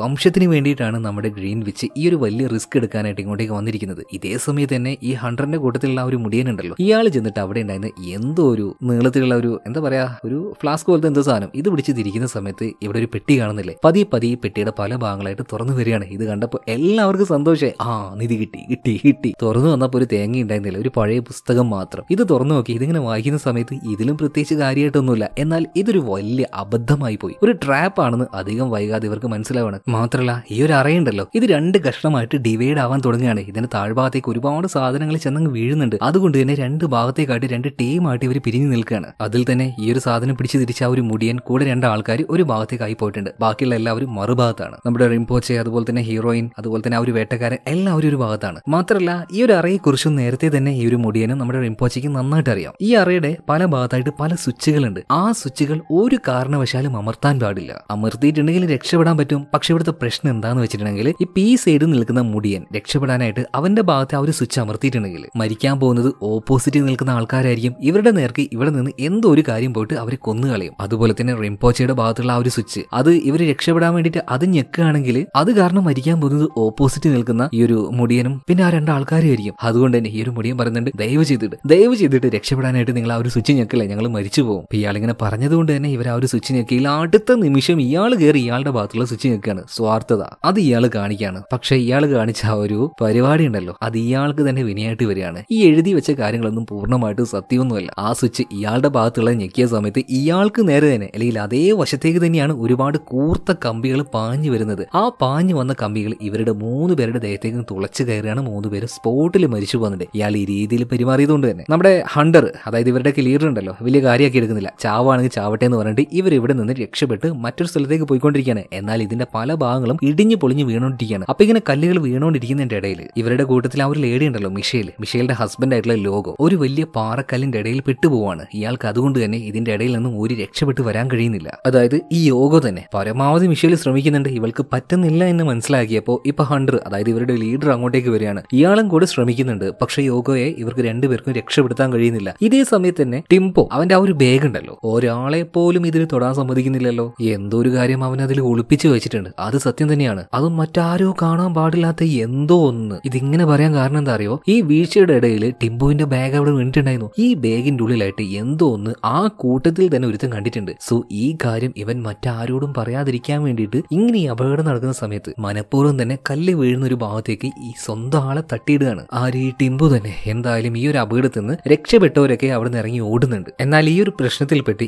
വംശത്തിന് വേണ്ടിയിട്ടാണ് നമ്മുടെ ഗ്രീൻ വിച്ച് ഈ ഒരു വലിയ റിസ്ക് എടുക്കാനായിട്ട് ഇങ്ങോട്ടേക്ക് വന്നിരിക്കുന്നത് ഇതേ സമയത്ത് തന്നെ ഈ ഹണ്ടറിന്റെ കൂട്ടത്തിലുള്ള ഒരു മുടിയനുണ്ടല്ലോ ഇയാൾ ചെന്നിട്ട് അവിടെ ഉണ്ടായിരുന്ന എന്തോ ഒരു നീളത്തിലുള്ള ഒരു എന്താ പറയാ ഒരു ഫ്ലാസ്ക് പോലത്തെ എന്തോ സാധനം ഇത് പിടിച്ച് തിരിക്കുന്ന സമയത്ത് ഇവിടെ ഒരു പെട്ടി കാണുന്നില്ലേ പതിയെ പതിയെ പെട്ടിയുടെ പല ഭാഗങ്ങളായിട്ട് തുറന്നു വരികയാണ് ഇത് കണ്ടപ്പോൾ എല്ലാവർക്കും സന്തോഷമായി ആ നിധി കിട്ടി കിട്ടി കിട്ടി തുറന്നു വന്നപ്പോൾ ഒരു തേങ്ങ ഉണ്ടായിരുന്നില്ല ഒരു പഴയ പുസ്തകം മാത്രം ഇത് തുറന്നു നോക്കി ഇതിങ്ങനെ വായിക്കുന്ന സമയത്ത് ഇതിൽ അതിലും പ്രത്യേകിച്ച് കാര്യമായിട്ടൊന്നുമില്ല എന്നാൽ ഇതൊരു വലിയ അബദ്ധമായി പോയി ഒരു ട്രാപ്പ് ആണെന്ന് അധികം വൈകാതെ ഇവർക്ക് മനസ്സിലാവണം മാത്രമല്ല ഈ ഒരു അറയുണ്ടല്ലോ ഇത് രണ്ട് കഷ്ണമായിട്ട് ഡിവൈഡ് ആവാൻ തുടങ്ങുകയാണ് ഇതിന്റെ താഴ്ഭാഗത്തേക്ക് ഒരുപാട് സാധനങ്ങൾ ചെന്നങ്ങ് വീഴുന്നുണ്ട് അതുകൊണ്ട് തന്നെ രണ്ട് ഭാഗത്തേക്കാട്ട് രണ്ട് ടീമായിട്ട് ഇവർ പിരിഞ്ഞു നിൽക്കുകയാണ് അതിൽ തന്നെ ഈ ഒരു സാധനം പിടിച്ചു തിരിച്ച ഒരു മുടിയൻ കൂടെ രണ്ട് ആൾക്കാർ ഒരു ഭാഗത്തേക്കായി പോയിട്ടുണ്ട് ബാക്കിയുള്ള എല്ലാവരും മറുഭാഗത്താണ് നമ്മുടെ റിംപോച്ചെ അതുപോലെ തന്നെ ഹീറോയിൻ അതുപോലെ തന്നെ ആ ഒരു വേട്ടക്കാരൻ എല്ലാവരും ഒരു ഭാഗത്താണ് മാത്രമല്ല ഈ ഒരു കുറിച്ചും നേരത്തെ തന്നെ ഈ ഒരു മുടിയനും നമ്മുടെ റിംപോച്ചയ്ക്ക് നന്നായിട്ട് അറിയാം ഈ അറയുടെ പല ഭാഗത്തായി ആയിട്ട് പല സ്വിച്ചുകളുണ്ട് ആ സ്വിച്ചുകൾ ഒരു കാരണവശാലും അമർത്താൻ പാടില്ല അമർത്തിയിട്ടുണ്ടെങ്കിൽ രക്ഷപ്പെടാൻ പറ്റും പക്ഷെ ഇവിടുത്തെ പ്രശ്നം എന്താന്ന് വെച്ചിട്ടുണ്ടെങ്കിൽ ഈ പി സൈഡിൽ നിൽക്കുന്ന മുടിയൻ രക്ഷപ്പെടാനായിട്ട് അവന്റെ ഭാഗത്ത് ആ ഒരു സ്വിച്ച് അമർത്തിയിട്ടുണ്ടെങ്കിൽ മരിക്കാൻ പോകുന്നത് ഓപ്പോസിറ്റ് നിൽക്കുന്ന ആൾക്കാരായിരിക്കും ഇവരുടെ നേർക്ക് ഇവിടെ നിന്ന് എന്തോ ഒരു കാര്യം പോയിട്ട് അവരെ കൊന്നുകളയും അതുപോലെ തന്നെ റിംപോച്ചയുടെ ഭാഗത്തുള്ള ആ ഒരു സ്വിച്ച് അത് ഇവർ രക്ഷപ്പെടാൻ വേണ്ടിയിട്ട് അത് ഞെക്കുകയാണെങ്കിൽ അത് കാരണം മരിക്കാൻ പോകുന്നത് ഓപ്പോസിറ്റ് നിൽക്കുന്ന ഈ ഒരു മുടിയനും പിന്നെ ആ രണ്ട് ആൾക്കാരും ആയിരിക്കും അതുകൊണ്ട് തന്നെ ഈ ഒരു മുടിയൻ പറയുന്നുണ്ട് ദയവ് ചെയ്തിട്ട് ദയവ് ചെയ്തിട്ട് രക്ഷപ്പെടാനായിട്ട് നിങ്ങൾ ആ ഒരു സ്വിച്ച് ഞെക്കില്ല ഞങ്ങൾ മരിച്ചു പോകും അപ്പൊ ഇയാളിങ്ങനെ പറഞ്ഞതുകൊണ്ട് തന്നെ ഇവർ ആ ഒരു സ്വിച്ച് ഞെക്കിയിൽ അടുത്ത നിമിഷം ഇയാൾ കയറി ഇയാളുടെ ഭാഗത്തുള്ള സ്വിച്ച് നിൽക്കുകയാണ് സ്വാർത്ഥത അത് ഇയാൾ കാണിക്കുകയാണ് പക്ഷെ ഇയാൾ കാണിച്ച ആ ഒരു പരിപാടി ഉണ്ടല്ലോ അത് ഇയാൾക്ക് തന്നെ വിനയായിട്ട് വരികയാണ് ഈ എഴുതി വെച്ച കാര്യങ്ങളൊന്നും പൂർണ്ണമായിട്ട് സത്യമൊന്നുമല്ല ആ സ്വിച്ച് ഇയാളുടെ ഭാഗത്തുള്ള ഞെക്കിയ സമയത്ത് ഇയാൾക്ക് നേരെ തന്നെ അല്ലെങ്കിൽ അതേ വശത്തേക്ക് തന്നെയാണ് ഒരുപാട് കൂർത്ത കമ്പികൾ പാഞ്ഞു വരുന്നത് ആ പാഞ്ഞു വന്ന കമ്പികൾ ഇവരുടെ മൂന്ന് പേരുടെ ദേഹത്തേക്ക് തുളച്ചു കയറിയാണ് മൂന്ന് പേര് സ്പോട്ടിൽ മരിച്ചു പോകുന്നുണ്ട് ഇയാൾ ഈ രീതിയിൽ പെരുമാറിയതുകൊണ്ട് തന്നെ നമ്മുടെ ഹണ്ടർ അതായത് ഇവരുടെ ലീഡർ ഉണ്ടല്ലോ വലിയ കാര്യമാക്കി എടുക്കുന്നില്ല ചാവാണെങ്കിൽ ചാവട്ടെ എന്ന് പറഞ്ഞിട്ട് ഇവർ ഇവിടെ നിന്ന് രക്ഷപ്പെട്ട് മറ്റൊരു സ്ഥലത്തേക്ക് പോയിക്കൊണ്ടിരിക്കുകയാണ് എന്നാൽ ഇതിന്റെ പല ഭാഗങ്ങളും ഇടിഞ്ഞു പൊളിഞ്ഞ് വീണോണ്ടിരിക്കുകയാണ് അപ്പൊ ഇങ്ങനെ കല്ലുകൾ വീണോണ്ടിരിക്കുന്നതിന്റെ ഇടയിൽ ഇവരുടെ കൂട്ടത്തിൽ ആ ഒരു ലേഡി ഉണ്ടല്ലോ മിഷേൽ മിഷേലിന്റെ ഹസ്ബൻഡ് ആയിട്ടുള്ള ലോഗോ ഒരു വലിയ പാറക്കല്ലിന്റെ ഇടയിൽ പെട്ടുപോവാണ് ഇയാൾക്ക് അതുകൊണ്ട് തന്നെ ഇതിന്റെ ഇടയിൽ നിന്നും ഒരു രക്ഷപ്പെട്ട് വരാൻ കഴിയുന്നില്ല അതായത് ഈ യോഗോ തന്നെ പരമാവധി മിഷേൽ ശ്രമിക്കുന്നുണ്ട് ഇവൾക്ക് പറ്റുന്നില്ല എന്ന് മനസ്സിലാക്കിയപ്പോ ഇപ്പൊ ഹണ്ടർ അതായത് ഇവരുടെ ലീഡർ അങ്ങോട്ടേക്ക് വരികയാണ് ഇയാളും കൂടെ ശ്രമിക്കുന്നുണ്ട് പക്ഷേ യോഗോയെ ഇവർക്ക് രണ്ടുപേർക്കും രക്ഷപ്പെടുത്താൻ കഴിയുന്നില്ല ഇതേ സമയത്ത് തന്നെ ടിംപോ അവന്റെ ആ ഒരു ബാഗ് ഉണ്ടല്ലോ ഒരാളെ പോലും ഇതിന് തൊടാൻ സമ്മതിക്കുന്നില്ലല്ലോ എന്തോ ഒരു കാര്യം അവൻ അതിൽ ഒളിപ്പിച്ചു വെച്ചിട്ടുണ്ട് അത് സത്യം തന്നെയാണ് അത് മറ്റാരോ കാണാൻ പാടില്ലാത്ത എന്തോ ഒന്ന് ഇതിങ്ങനെ പറയാൻ കാരണം എന്താ അറിയോ ഈ വീഴ്ചയുടെ ഇടയിൽ ടിംബുവിന്റെ ബാഗ് അവിടെ വീണിട്ടുണ്ടായിരുന്നു ഈ ബാഗിന്റെ ഉള്ളിലായിട്ട് എന്തോ ഒന്ന് ആ കൂട്ടത്തിൽ തന്നെ ഒരുത്തം കണ്ടിട്ടുണ്ട് സോ ഈ കാര്യം ഇവൻ മറ്റാരോടും പറയാതിരിക്കാൻ വേണ്ടിയിട്ട് ഇങ്ങനെ ഈ അപകടം നടക്കുന്ന സമയത്ത് മനഃപൂർവ്വം തന്നെ കല്ല് വീഴുന്ന ഒരു ഭാഗത്തേക്ക് ഈ സ്വന്തം ആളെ തട്ടിയിടുകയാണ് ആര് ഈ ടിംബു തന്നെ എന്തായാലും ഈ ഒരു അപകടത്തിൽ നിന്ന് രക്ഷപ്പെട്ടവരൊക്കെ അവിടെ നിന്ന് ഇറങ്ങി ഓടുന്നുണ്ട് എന്നാൽ ഈ ഒരു പ്രശ്നത്തിൽപ്പെട്ട്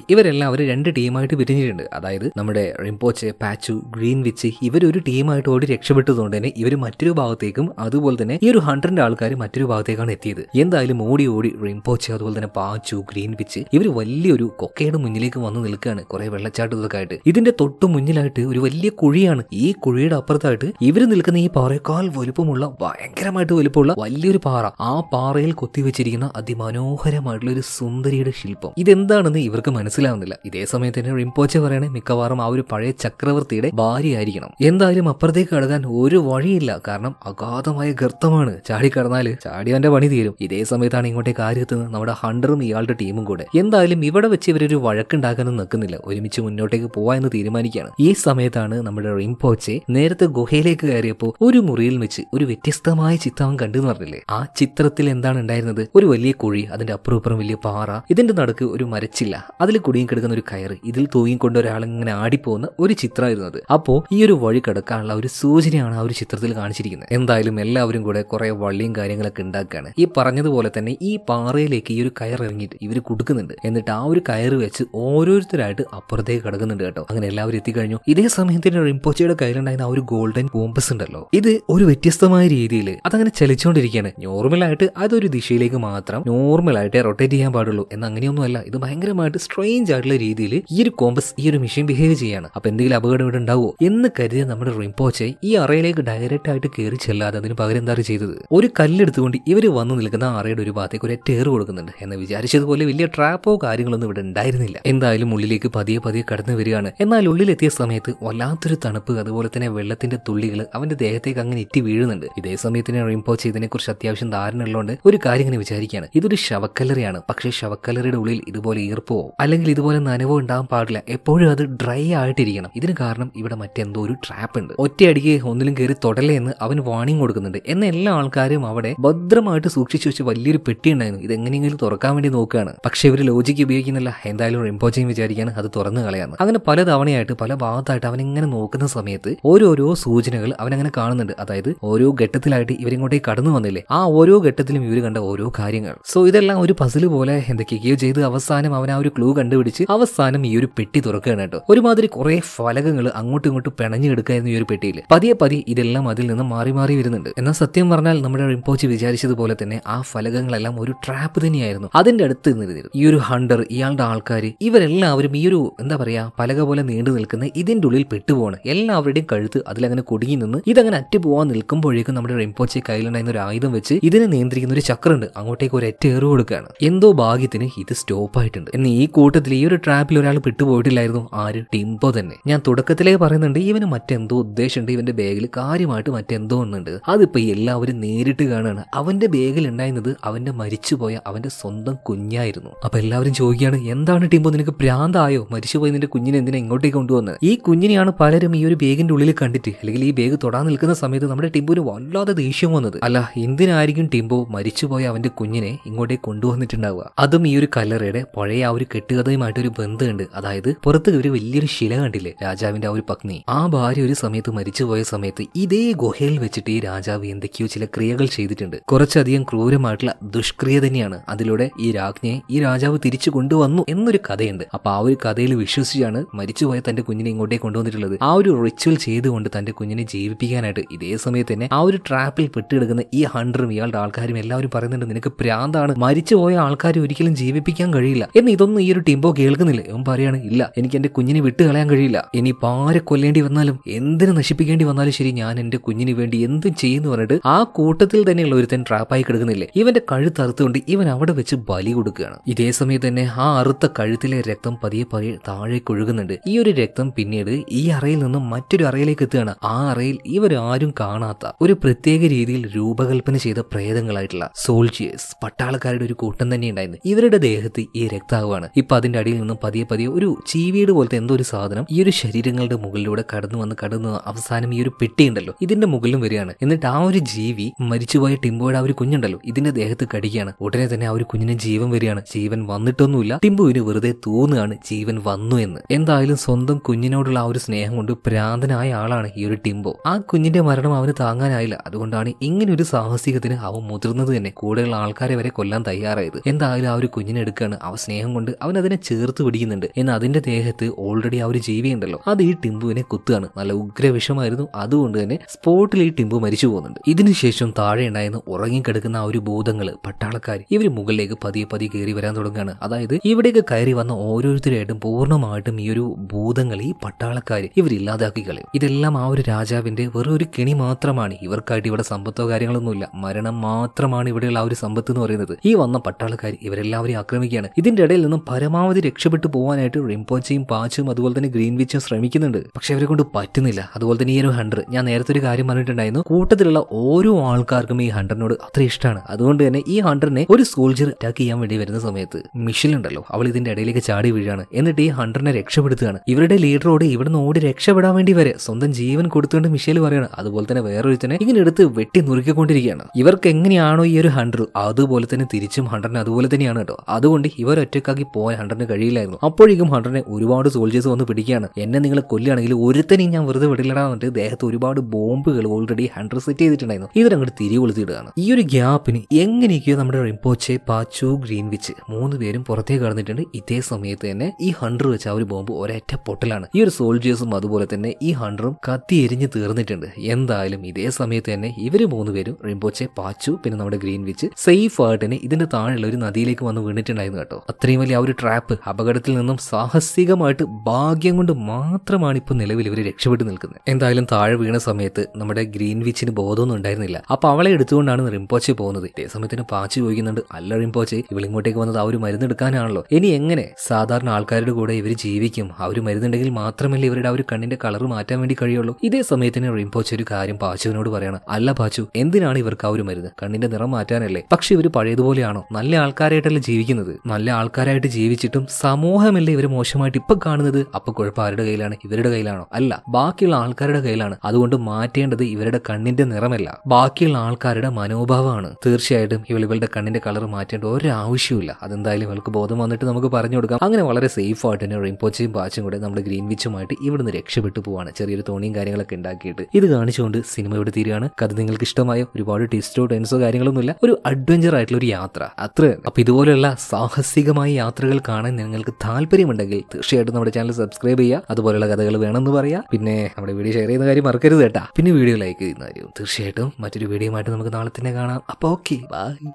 അവർ രണ്ട് ടീമായിട്ട് പിരിഞ്ഞിട്ടുണ്ട് അതായത് നമ്മുടെ റിംപോച്ച് പാച്ചു ഗ്രീൻ വിച്ച് ഇവരൊരു ടീമായിട്ട് ഓടി രക്ഷപ്പെട്ടതുകൊണ്ട് തന്നെ ഇവർ മറ്റൊരു ഭാഗത്തേക്കും അതുപോലെ തന്നെ ഈ ഒരു ഹൺഡ്രഡ് ആൾക്കാർ മറ്റൊരു ഭാഗത്തേക്കാണ് എത്തിയത് എന്തായാലും ഓടി ഓടി റിംപോച്ച് അതുപോലെ തന്നെ പാച്ചു ഗ്രീൻ വിച്ച് ഇവർ വലിയൊരു കൊക്കയുടെ മുന്നിലേക്ക് വന്ന് നിൽക്കുകയാണ് കുറെ വെള്ളച്ചാട്ടമൊക്കെ ആയിട്ട് ഇതിന്റെ തൊട്ട് മുന്നിലായിട്ട് ഒരു വലിയ കുഴിയാണ് ഈ കുഴിയുടെ അപ്പുറത്തായിട്ട് ഇവർ നിൽക്കുന്ന ഈ പാറയേക്കാൾ വലുപ്പമുള്ള ഭയങ്കരമായിട്ട് വലുപ്പമുള്ള വലിയൊരു പാറ ആ പാറയിൽ കൊത്തിവെച്ചിരിക്കുന്ന അതിമനോഹരമായിട്ടുള്ള ഒരു സുന്ദരിയുടെ ശില്പം ഇപ്പം ഇതെന്താണെന്ന് ഇവർക്ക് മനസ്സിലാവുന്നില്ല ഇതേ സമയത്ത് തന്നെ റിംപോച്ച പറയണേ മിക്കവാറും ആ ഒരു പഴയ ചക്രവർത്തിയുടെ ഭാര്യയായിരിക്കണം എന്തായാലും അപ്പുറത്തേക്ക് കടകാൻ ഒരു വഴിയില്ല കാരണം അഗാധമായ ഗർത്തമാണ് ചാടി കടന്നാല് ചാടിയവന്റെ പണി തീരും ഇതേ സമയത്താണ് ഇങ്ങോട്ടേക്ക് ആരെത്തുന്നത് നമ്മുടെ ഹണ്ടറും ഇയാളുടെ ടീമും കൂടെ എന്തായാലും ഇവിടെ വെച്ച് ഇവരൊരു വഴക്കുണ്ടാക്കാനും നിൽക്കുന്നില്ല ഒരുമിച്ച് മുന്നോട്ടേക്ക് പോവാ എന്ന് തീരുമാനിക്കുകയാണ് ഈ സമയത്താണ് നമ്മുടെ റിംപോച്ചെ നേരത്തെ ഗുഹയിലേക്ക് കയറിയപ്പോ ഒരു മുറിയിൽ വെച്ച് ഒരു വ്യത്യസ്തമായ ചിത്രം കണ്ടു പറഞ്ഞില്ലേ ആ ചിത്രത്തിൽ എന്താണ് ഉണ്ടായിരുന്നത് ഒരു വലിയ കുഴി അതിന്റെ അപ്പുറം വലിയ പാറ ഇതിന്റെ നടുവിൽ അവർക്ക് ഒരു മരച്ചില്ല അതിൽ കിടക്കുന്ന ഒരു കയറ് ഇതിൽ തൂങ്ങിക്കൊണ്ട് ഒരാളിങ്ങനെ ആടിപ്പോകുന്ന ഒരു ചിത്രമായിരുന്നു അത് അപ്പോൾ ഈ ഒരു വഴി കിടക്കാനുള്ള ഒരു സൂചനയാണ് ആ ഒരു ചിത്രത്തിൽ കാണിച്ചിരിക്കുന്നത് എന്തായാലും എല്ലാവരും കൂടെ കുറേ വള്ളിയും കാര്യങ്ങളൊക്കെ ഉണ്ടാക്കുകയാണ് ഈ പറഞ്ഞതുപോലെ തന്നെ ഈ പാറയിലേക്ക് ഈ ഒരു കയറിറങ്ങിയിട്ട് ഇറങ്ങിയിട്ട് ഇവർ കൊടുക്കുന്നുണ്ട് എന്നിട്ട് ആ ഒരു കയറ് വെച്ച് ഓരോരുത്തരായിട്ട് അപ്പുറത്തേക്ക് കിടക്കുന്നുണ്ട് കേട്ടോ അങ്ങനെ എല്ലാവരും എത്തിക്കഴിഞ്ഞു ഇതേ സമയത്തിന് റിംപോച്ചയുടെ കയ്യിലുണ്ടായിരുന്ന ആ ഒരു ഗോൾഡൻ കോമ്പസ് ഉണ്ടല്ലോ ഇത് ഒരു വ്യത്യസ്തമായ രീതിയിൽ അതങ്ങനെ ചലിച്ചുകൊണ്ടിരിക്കുകയാണ് നോർമലായിട്ട് അതൊരു ദിശയിലേക്ക് മാത്രം നോർമലായിട്ട് റൊട്ടേറ്റ് ചെയ്യാൻ പാടുള്ളൂ എന്ന് അങ്ങനെ അല്ല ഇത് ഭയങ്കരമായിട്ട് സ്ട്രെയിഞ്ച് ആയിട്ടുള്ള രീതിയിൽ ഈ ഒരു കോമ്പസ് ഈ ഒരു മെഷീൻ ബിഹേവ് ചെയ്യാണ് അപ്പോൾ എന്തെങ്കിലും അപകടം ഇവിടെ ഉണ്ടാവുമോ എന്ന് കരുതിയ നമ്മുടെ റിംപോച്ചെ ഈ അറയിലേക്ക് ഡയറക്റ്റ് ആയിട്ട് കയറി ചെല്ലാതെ അതിന് പകരം എന്താ ചെയ്തത് ഒരു കല്ലെടുത്തുകൊണ്ട് ഇവർ വന്നു നിൽക്കുന്ന അറയുടെ ഒരു ഭാഗത്തേക്ക് ഒരു ടേർ കൊടുക്കുന്നുണ്ട് എന്ന് വിചാരിച്ചതുപോലെ വലിയ ട്രാപ്പോ കാര്യങ്ങളൊന്നും ഇവിടെ ഉണ്ടായിരുന്നില്ല എന്തായാലും ഉള്ളിലേക്ക് പതിയെ പതിയെ കടന്നു വരികയാണ് എന്നാൽ ഉള്ളിലെത്തിയ സമയത്ത് വല്ലാത്തൊരു തണുപ്പ് അതുപോലെ തന്നെ വെള്ളത്തിന്റെ തുള്ളികൾ അവന്റെ ദേഹത്തേക്ക് അങ്ങനെ ഇറ്റി വീഴുന്നുണ്ട് ഇതേ സമയത്തിന് റിംപോച്ച് ഇതിനെക്കുറിച്ച് അത്യാവശ്യം ധാരണ ഉള്ളതുകൊണ്ട് ഒരു കാര്യം ഇങ്ങനെ വിചാരിക്കുകയാണ് ഇതൊരു ശവക്കല്ലറിയാണ് പക്ഷേ ശവക്കല്ലറിയുടെ ഉള്ളിൽ ഇതുപോലെ ഈർപ്പോ അല്ലെങ്കിൽ ഇതുപോലെ നനവോ ഉണ്ടാകാൻ പാടില്ല എപ്പോഴും അത് ഡ്രൈ ആയിട്ടിരിക്കണം ഇതിന് കാരണം ഇവിടെ മറ്റെന്തോ ഒരു ട്രാപ്പ് ഉണ്ട് ഒറ്റയടിക്ക് ഒന്നിലും കയറി തൊടലേ എന്ന് അവൻ വാണിംഗ് കൊടുക്കുന്നുണ്ട് എന്ന എല്ലാ ആൾക്കാരും അവിടെ ഭദ്രമായിട്ട് സൂക്ഷിച്ചു വെച്ച് വലിയൊരു പെട്ടി ഉണ്ടായിരുന്നു ഇത് എങ്ങനെയെങ്കിലും തുറക്കാൻ വേണ്ടി നോക്കുകയാണ് പക്ഷെ ഇവർ ലോജിക്ക് ഉപയോഗിക്കുന്നില്ല എന്തായാലും എംപോജിങ് വിചാരിക്കാണ് അത് തുറന്നു കളയാന്ന് അങ്ങനെ പല തവണയായിട്ട് പല ഭാഗത്തായിട്ട് അവൻ ഇങ്ങനെ നോക്കുന്ന സമയത്ത് ഓരോരോ സൂചനകൾ അവൻ അങ്ങനെ കാണുന്നുണ്ട് അതായത് ഓരോ ഘട്ടത്തിലായിട്ട് ഇവരിങ്ങോട്ടേക്ക് കടന്നു വന്നില്ലേ ആ ഓരോ ഘട്ടത്തിലും ഇവർ കണ്ട ഓരോ കാര്യങ്ങൾ സോ ഇതെല്ലാം ഒരു പസിൽ പോലെ എന്തൊക്കെയോ ചെയ്ത് ചെയ്ത് അവസാനം അവൻ ആ ഒരു ക്ലൂ കണ്ടുപിടിച്ച് അവസാനം ഈ ഒരു പെട്ടി തുറക്കുകയാണ് കേട്ടോ ഒരുമാതിരി കുറെ ഫലകങ്ങൾ അങ്ങോട്ടും ഇങ്ങോട്ടും പിണഞ്ഞു കിടക്കായിരുന്നു ഈ ഒരു പെട്ടിയിൽ പതിയെ പതി ഇതെല്ലാം അതിൽ നിന്ന് മാറി മാറി വരുന്നുണ്ട് എന്നാൽ സത്യം പറഞ്ഞാൽ നമ്മുടെ റിംപോച്ച് വിചാരിച്ചതുപോലെ തന്നെ ആ ഫലകങ്ങളെല്ലാം ഒരു ട്രാപ്പ് തന്നെയായിരുന്നു അതിന്റെ അടുത്ത് നിന്നിരുന്നു ഈ ഒരു ഹണ്ടർ ഇയാളുടെ ആൾക്കാർ ഇവരെല്ലാവരും ഈ ഒരു എന്താ പറയാ പലക പോലെ നീണ്ടു നിൽക്കുന്ന ഇതിന്റെ ഉള്ളിൽ പെട്ടുപോണ് എല്ലാവരുടെയും കഴുത്ത് അതിലങ്ങനെ കുടുങ്ങി നിന്ന് ഇതങ്ങനെ അറ്റുപോവാൻ നിൽക്കുമ്പോഴേക്കും നമ്മുടെ റിംപോച്ചെ കയ്യിലുണ്ടായിരുന്ന ഒരു ആയുധം വെച്ച് ഇതിനെ നിയന്ത്രിക്കുന്ന ഒരു ചക്രമുണ്ട് അങ്ങോട്ടേക്ക് ഒരു ഏറ്റേറു കൊടുക്കുകയാണ് എന്തോ ഭാഗ്യത്തിന് ഇത് സ്റ്റോപ്പ് ആയിട്ടുണ്ട് എന്നാൽ ഈ കൂട്ടത്തിൽ ഈ ഒരു ട്രാപ്പിൽ ഒരാൾ പെട്ടുപോയിട്ടില്ലായിരുന്നു ആര് ടിംബോ തന്നെ ഞാൻ തുടക്കത്തിലേ പറയുന്നുണ്ട് ഇവന് മറ്റെന്തോ ഉദ്ദേശമുണ്ട് ഇവന്റെ ബാഗിൽ കാര്യമായിട്ട് മറ്റെന്തോ ഒന്നുണ്ട് അതിപ്പോ എല്ലാവരും നേരിട്ട് കാണുകയാണ് അവന്റെ ബാഗിൽ ഉണ്ടായിരുന്നത് അവന്റെ മരിച്ചുപോയ അവന്റെ സ്വന്തം കുഞ്ഞായിരുന്നു അപ്പൊ എല്ലാവരും ചോദിക്കുകയാണ് എന്താണ് ടിംബോ നിനക്ക് പ്രാന്തായോ മരിച്ചുപോയി നിന്റെ കുഞ്ഞിനെ എന്തിനാ ഇങ്ങോട്ടേക്ക് കൊണ്ടുവന്നത് ഈ കുഞ്ഞിനെയാണ് പലരും ഈ ഒരു ബാഗിന്റെ ഉള്ളിൽ കണ്ടിട്ട് അല്ലെങ്കിൽ ഈ ബാഗ് തൊടാൻ നിൽക്കുന്ന സമയത്ത് നമ്മുടെ ടിംബുവിന് വല്ലാതെ ദേഷ്യം വന്നത് അല്ല എന്തിനായിരിക്കും ടിംബോ മരിച്ചുപോയ അവന്റെ കുഞ്ഞിനെ ഇങ്ങോട്ടേക്ക് കൊണ്ടുവന്നിട്ടുണ്ടാവുക അതും ഈ ഒരു കല ഗാലറിയുടെ പഴയ ആ ഒരു കെട്ടുകഥയുമായിട്ട് ഒരു ബന്ധമുണ്ട് അതായത് പുറത്ത് ഒരു വലിയൊരു ശില കണ്ടില്ലേ രാജാവിന്റെ ആ ഒരു പത്നി ആ ഭാര്യ ഒരു സമയത്ത് മരിച്ചുപോയ സമയത്ത് ഇതേ ഗുഹയിൽ വെച്ചിട്ട് ഈ രാജാവ് എന്തൊക്കെയോ ചില ക്രിയകൾ ചെയ്തിട്ടുണ്ട് കുറച്ചധികം ക്രൂരമായിട്ടുള്ള ദുഷ്ക്രിയ തന്നെയാണ് അതിലൂടെ ഈ രാജ്ഞിയെ ഈ രാജാവ് തിരിച്ചു കൊണ്ടുവന്നു എന്നൊരു കഥയുണ്ട് അപ്പൊ ആ ഒരു കഥയിൽ വിശ്വസിച്ചാണ് മരിച്ചുപോയ തന്റെ കുഞ്ഞിനെ ഇങ്ങോട്ടേ കൊണ്ടുവന്നിട്ടുള്ളത് ആ ഒരു റിച്വൽ ചെയ്തുകൊണ്ട് തന്റെ കുഞ്ഞിനെ ജീവിപ്പിക്കാനായിട്ട് ഇതേ സമയത്ത് തന്നെ ആ ഒരു ട്രാപ്പിൽ പെട്ടെടുക്കുന്ന ഈ ഹണ്ടറും ഇയാളുടെ ആൾക്കാരും എല്ലാവരും പറയുന്നുണ്ട് നിനക്ക് പ്രാന്താണ് മരിച്ചുപോയ ആൾക്കാരെ ഒരിക്കലും ജീവിപ്പിക്കാൻ സഹിക്കാൻ കഴിയില്ല എന്ന് ഇതൊന്നും ഈ ഒരു ടീമ്പോ കേൾക്കുന്നില്ല ഇവൻ പറയാണ് ഇല്ല എനിക്ക് എന്റെ കുഞ്ഞിനെ വിട്ട് കളയാൻ കഴിയില്ല ഇനി പാരെ കൊല്ലേണ്ടി വന്നാലും എന്തിനു നശിപ്പിക്കേണ്ടി വന്നാലും ശരി ഞാൻ എന്റെ കുഞ്ഞിന് വേണ്ടി എന്തും ചെയ്യുന്നു പറഞ്ഞിട്ട് ആ കൂട്ടത്തിൽ തന്നെയുള്ള ഒരുത്തൻ ട്രാപ്പായി കിടക്കുന്നില്ലേ ഇവന്റെ കഴുത്ത് അറുത്തുകൊണ്ട് ഇവൻ അവിടെ വെച്ച് ബലി കൊടുക്കുകയാണ് ഇതേ സമയത്ത് തന്നെ ആ അറുത്ത കഴുത്തിലെ രക്തം പതിയെ പതിയെ താഴേക്ക് ഒഴുകുന്നുണ്ട് ഈ ഒരു രക്തം പിന്നീട് ഈ അറയിൽ നിന്നും മറ്റൊരു അറയിലേക്ക് എത്തുകയാണ് ആ അറയിൽ ഇവരാരും കാണാത്ത ഒരു പ്രത്യേക രീതിയിൽ രൂപകൽപ്പന ചെയ്ത പ്രേതങ്ങളായിട്ടുള്ള സോൾജിയേഴ്സ് പട്ടാളക്കാരുടെ ഒരു കൂട്ടം തന്നെ ഉണ്ടായിരുന്നു ഇവരുടെ ദേഹത്ത് എടുത്ത് ഈ രക്താവാണ് ഇപ്പൊ അതിൻ്റെ അടിയിൽ നിന്നും പതിയെ പതിയെ ഒരു ചീവീട് പോലത്തെ എന്തോ ഒരു സാധനം ഈ ഒരു ശരീരങ്ങളുടെ മുകളിലൂടെ കടന്നു വന്ന് കടന്നു അവസാനം ഈ ഒരു പെട്ടി ഉണ്ടല്ലോ ഇതിന്റെ മുകളിലും വരികയാണ് എന്നിട്ട് ആ ഒരു ജീവി മരിച്ചുപോയ ടിംബോയുടെ ആ ഒരു കുഞ്ഞുണ്ടല്ലോ ഇതിന്റെ ദേഹത്ത് കടിക്കുകയാണ് ഉടനെ തന്നെ ആ ഒരു കുഞ്ഞിന് ജീവൻ വരികയാണ് ജീവൻ വന്നിട്ടൊന്നുമില്ല ടിംബുവിന് വെറുതെ തോന്നുകയാണ് ജീവൻ വന്നു എന്ന് എന്തായാലും സ്വന്തം കുഞ്ഞിനോടുള്ള ആ ഒരു സ്നേഹം കൊണ്ട് പ്രാന്തനായ ആളാണ് ഈ ഒരു ടിംബോ ആ കുഞ്ഞിന്റെ മരണം അവന് താങ്ങാനായില്ല അതുകൊണ്ടാണ് ഇങ്ങനെ ഒരു സാഹസികത്തിന് അവൻ മുതിർന്നത് തന്നെ കൂടെയുള്ള ആൾക്കാരെ വരെ കൊല്ലാൻ തയ്യാറായത് എന്തായാലും ആ ഒരു കുഞ്ഞിനെടുക്കുക നിൽക്കുകയാണ് അവ സ്നേഹം കൊണ്ട് അവൻ അതിനെ ചേർത്ത് പിടിക്കുന്നുണ്ട് എന്ന അതിന്റെ ദേഹത്ത് ഓൾറെഡി ആ ഒരു ജീവി ഉണ്ടല്ലോ അത് ഈ ടിംബുവിനെ കുത്തുകയാണ് നല്ല ഉഗ്ര വിഷമായിരുന്നു അതുകൊണ്ട് തന്നെ സ്പോട്ടിൽ ഈ ടിംബു മരിച്ചു പോകുന്നുണ്ട് ഇതിനുശേഷം താഴെ ഉണ്ടായിരുന്ന ഉറങ്ങിക്കിടക്കുന്ന ആ ഒരു ഭൂതങ്ങൾ പട്ടാളക്കാർ ഇവർ മുകളിലേക്ക് പതിയെ പതി കയറി വരാൻ തുടങ്ങുകയാണ് അതായത് ഇവിടേക്ക് കയറി വന്ന ഓരോരുത്തരായിട്ടും പൂർണ്ണമായിട്ടും ഈ ഒരു ഭൂതങ്ങൾ ഈ പട്ടാളക്കാർ ഇവരില്ലാതാക്കി കളയും ഇതെല്ലാം ആ ഒരു രാജാവിന്റെ വെറും ഒരു കെണി മാത്രമാണ് ഇവർക്കായിട്ട് ഇവിടെ സമ്പത്തോ കാര്യങ്ങളൊന്നുമില്ല മരണം മാത്രമാണ് ഇവിടെയുള്ള ആ ഒരു സമ്പത്ത് എന്ന് പറയുന്നത് ഈ വന്ന പട്ടാളക്കാർ ഇവരെല്ലാവരെയും ആക്രമിക്കും ശ്രമിക്കുകയാണ് ഇതിന്റെ ഇടയിൽ നിന്നും പരമാവധി രക്ഷപ്പെട്ടു പോകാനായിട്ട് റിംപോച്ചയും പാച്ചും അതുപോലെ തന്നെ വിച്ചും ശ്രമിക്കുന്നുണ്ട് പക്ഷെ അവരെ കൊണ്ട് പറ്റുന്നില്ല അതുപോലെ തന്നെ ഈ ഒരു ഹണ്ടർ ഞാൻ നേരത്തെ ഒരു കാര്യം പറഞ്ഞിട്ടുണ്ടായിരുന്നു കൂട്ടത്തിലുള്ള ഓരോ ആൾക്കാർക്കും ഈ ഹണ്ടറിനോട് അത്ര ഇഷ്ടമാണ് അതുകൊണ്ട് തന്നെ ഈ ഹണ്ടറിനെ ഒരു സോൾജർ അറ്റാക്ക് ചെയ്യാൻ വേണ്ടി വരുന്ന സമയത്ത് മിഷിൽ ഉണ്ടല്ലോ അവൾ ഇതിന്റെ ഇടയിലേക്ക് ചാടി വീഴാണ് എന്നിട്ട് ഈ ഹണ്ടറിനെ രക്ഷപ്പെടുത്തുകയാണ് ഇവരുടെ ലീഡറോട് ഇവിടുന്ന് ഓടി രക്ഷപ്പെടാൻ വേണ്ടി വരെ സ്വന്തം ജീവൻ കൊടുത്തുകൊണ്ട് മിഷേൽ പറയാണ് അതുപോലെ തന്നെ തന്നെ ഇങ്ങനെ എടുത്ത് വെട്ടി നുറുക്കിക്കൊണ്ടിരിക്കുകയാണ് ഇവർക്ക് എങ്ങനെയാണോ ഈ ഒരു ഹണ്ടർ അതുപോലെ തന്നെ തിരിച്ചും ഹണ്ടറിന് അതുപോലെ തന്നെയാണ് കേട്ടോ അതുപോലെ അതുകൊണ്ട് ഇവർ ഒറ്റക്കാക്കി പോകാൻ ഹണ്ടറിന് കഴിയില്ലായിരുന്നു അപ്പോഴേക്കും ഹണ്ടറിനെ ഒരുപാട് സോൾജേഴ്സ് വന്ന് പിടിക്കുകയാണ് എന്നെ നിങ്ങൾ കൊല്ലുകയാണെങ്കിൽ ഒരുത്തനെയും ഞാൻ വെറുതെ വിടില്ലടാ എന്നിട്ട് ദേഹത്ത് ഒരുപാട് ബോംബുകൾ ഓൾറെഡി ഹണ്ടർ സെറ്റ് ചെയ്തിട്ടുണ്ടായിരുന്നു ഇതിനങ്ങോട്ട് തിരികൊളുത്തിയിടുകയാണ് ഈ ഒരു ഗ്യാപ്പിന് എങ്ങനെയൊക്കെയോ നമ്മുടെ റിംപോച്ചെ പാച്ചു ഗ്രീൻവിച്ച് മൂന്ന് പേരും പുറത്തേക്ക് കടന്നിട്ടുണ്ട് ഇതേ സമയത്ത് തന്നെ ഈ ഹണ്ടർ വെച്ച ആ ഒരു ബോംബ് ഒരേറ്റ പൊട്ടലാണ് ഈ ഒരു സോൾജേഴ്സും അതുപോലെ തന്നെ ഈ ഹണ്ടറും കത്തി എരിഞ്ഞ് തീർന്നിട്ടുണ്ട് എന്തായാലും ഇതേ സമയത്ത് തന്നെ ഇവര് മൂന്ന് പേരും റിംപോച്ചെ പാച്ചു പിന്നെ നമ്മുടെ ഗ്രീൻവിച്ച് സേഫ് ആയിട്ട് തന്നെ ഇതിന്റെ താഴെയുള്ള ഒരു നദിയിലേക്ക് വന്ന് വീണിട്ടുണ്ടായിരുന്നു ഉണ്ടായിരുന്നു കേട്ടോ അത്രയും വലിയ ആ ഒരു ട്രാപ്പ് അപകടത്തിൽ നിന്നും സാഹസികമായിട്ട് ഭാഗ്യം കൊണ്ട് മാത്രമാണ് ഇപ്പൊ നിലവിൽ ഇവർ രക്ഷപ്പെട്ടു നിൽക്കുന്നത് എന്തായാലും താഴെ വീണ സമയത്ത് നമ്മുടെ ഗ്രീൻവിച്ചിന് ബോധമൊന്നും ഉണ്ടായിരുന്നില്ല അപ്പോൾ അവളെ എടുത്തുകൊണ്ടാണ് റിംപോച്ച് പോകുന്നത് ഇതേ സമയത്തിന് പാച്ച് ചോദിക്കുന്നുണ്ട് അല്ല റിംപോച്ചെ ഇവളിങ്ങോട്ടേക്ക് വന്നത് ആ ഒരു മരുന്ന് എടുക്കാനാണല്ലോ ഇനി എങ്ങനെ സാധാരണ ആൾക്കാരുടെ കൂടെ ഇവർ ജീവിക്കും ആ ഒരു മരുന്നുണ്ടെങ്കിൽ മാത്രമല്ല ഇവരുടെ ആ ഒരു കണ്ണിന്റെ കളർ മാറ്റാൻ വേണ്ടി കഴിയുള്ളൂ ഇതേ സമയത്തിന് റിംപോച്ച് ഒരു കാര്യം പാച്ചുവിനോട് പറയണം അല്ല പാച്ചു എന്തിനാണ് ഇവർക്ക് ആ ഒരു മരുന്ന് കണ്ണിന്റെ നിറം മാറ്റാനല്ലേ പക്ഷെ ഇവർ പഴയതുപോലെയാണോ നല്ല ആൾക്കാരായിട്ടല്ലേ ജീവിക്കുന്നത് നല്ല ആൾക്കാരായിട്ട് ജീവിച്ചിട്ടും സമൂഹമല്ല ഇവര് മോശമായിട്ട് ഇപ്പൊ കാണുന്നത് അപ്പൊ കുഴപ്പം ആരുടെ കയ്യിലാണ് ഇവരുടെ കയ്യിലാണോ അല്ല ബാക്കിയുള്ള ആൾക്കാരുടെ കയ്യിലാണ് അതുകൊണ്ട് മാറ്റേണ്ടത് ഇവരുടെ കണ്ണിന്റെ നിറമല്ല ബാക്കിയുള്ള ആൾക്കാരുടെ മനോഭാവമാണ് തീർച്ചയായിട്ടും ഇവൾ ഇവളുടെ കണ്ണിന്റെ കളർ മാറ്റേണ്ട ഒരാവശ്യമില്ല അതെന്തായാലും ഇവൾക്ക് ബോധം വന്നിട്ട് നമുക്ക് പറഞ്ഞു കൊടുക്കാം അങ്ങനെ വളരെ സേഫ് ആയിട്ട് തന്നെ റിംപോച്ചയും പാച്ചും കൂടെ നമ്മുടെ ഗ്രീൻവിച്ചുമായിട്ട് ഇവിടുന്ന് രക്ഷപ്പെട്ടു പോവാണ് ചെറിയൊരു തോണിയും കാര്യങ്ങളൊക്കെ ഉണ്ടാക്കിയിട്ട് ഇത് കാണിച്ചുകൊണ്ട് സിനിമ ഇവിടെ തീരുകയാണ് കഥ നിങ്ങൾക്ക് ഇഷ്ടമായോ ഒരുപാട് ട്വിസ്റ്റോ ടെൻസോ കാര്യങ്ങളൊന്നുമില്ല ഒരു അഡ്വഞ്ചർ ആയിട്ടുള്ള ഒരു യാത്ര അത്ര അപ്പൊ ഇതുപോലെയുള്ള സാഹസികമായ യാത്രകൾ കാണാൻ നിങ്ങൾക്ക് താല്പര്യമുണ്ടെങ്കിൽ തീർച്ചയായിട്ടും നമ്മുടെ ചാനൽ സബ്സ്ക്രൈബ് ചെയ്യുക അതുപോലെയുള്ള കഥകൾ വേണമെന്ന് പറയാം പിന്നെ നമ്മുടെ വീഡിയോ ഷെയർ ചെയ്യുന്ന കാര്യം മറക്കരുത് കേട്ടാ പിന്നെ വീഡിയോ ലൈക്ക് ചെയ്യുന്ന കാര്യം തീർച്ചയായിട്ടും മറ്റൊരു വീഡിയോ നമുക്ക് നാളെ തന്നെ കാണാം അപ്പോൾ ഓക്കെ ബൈ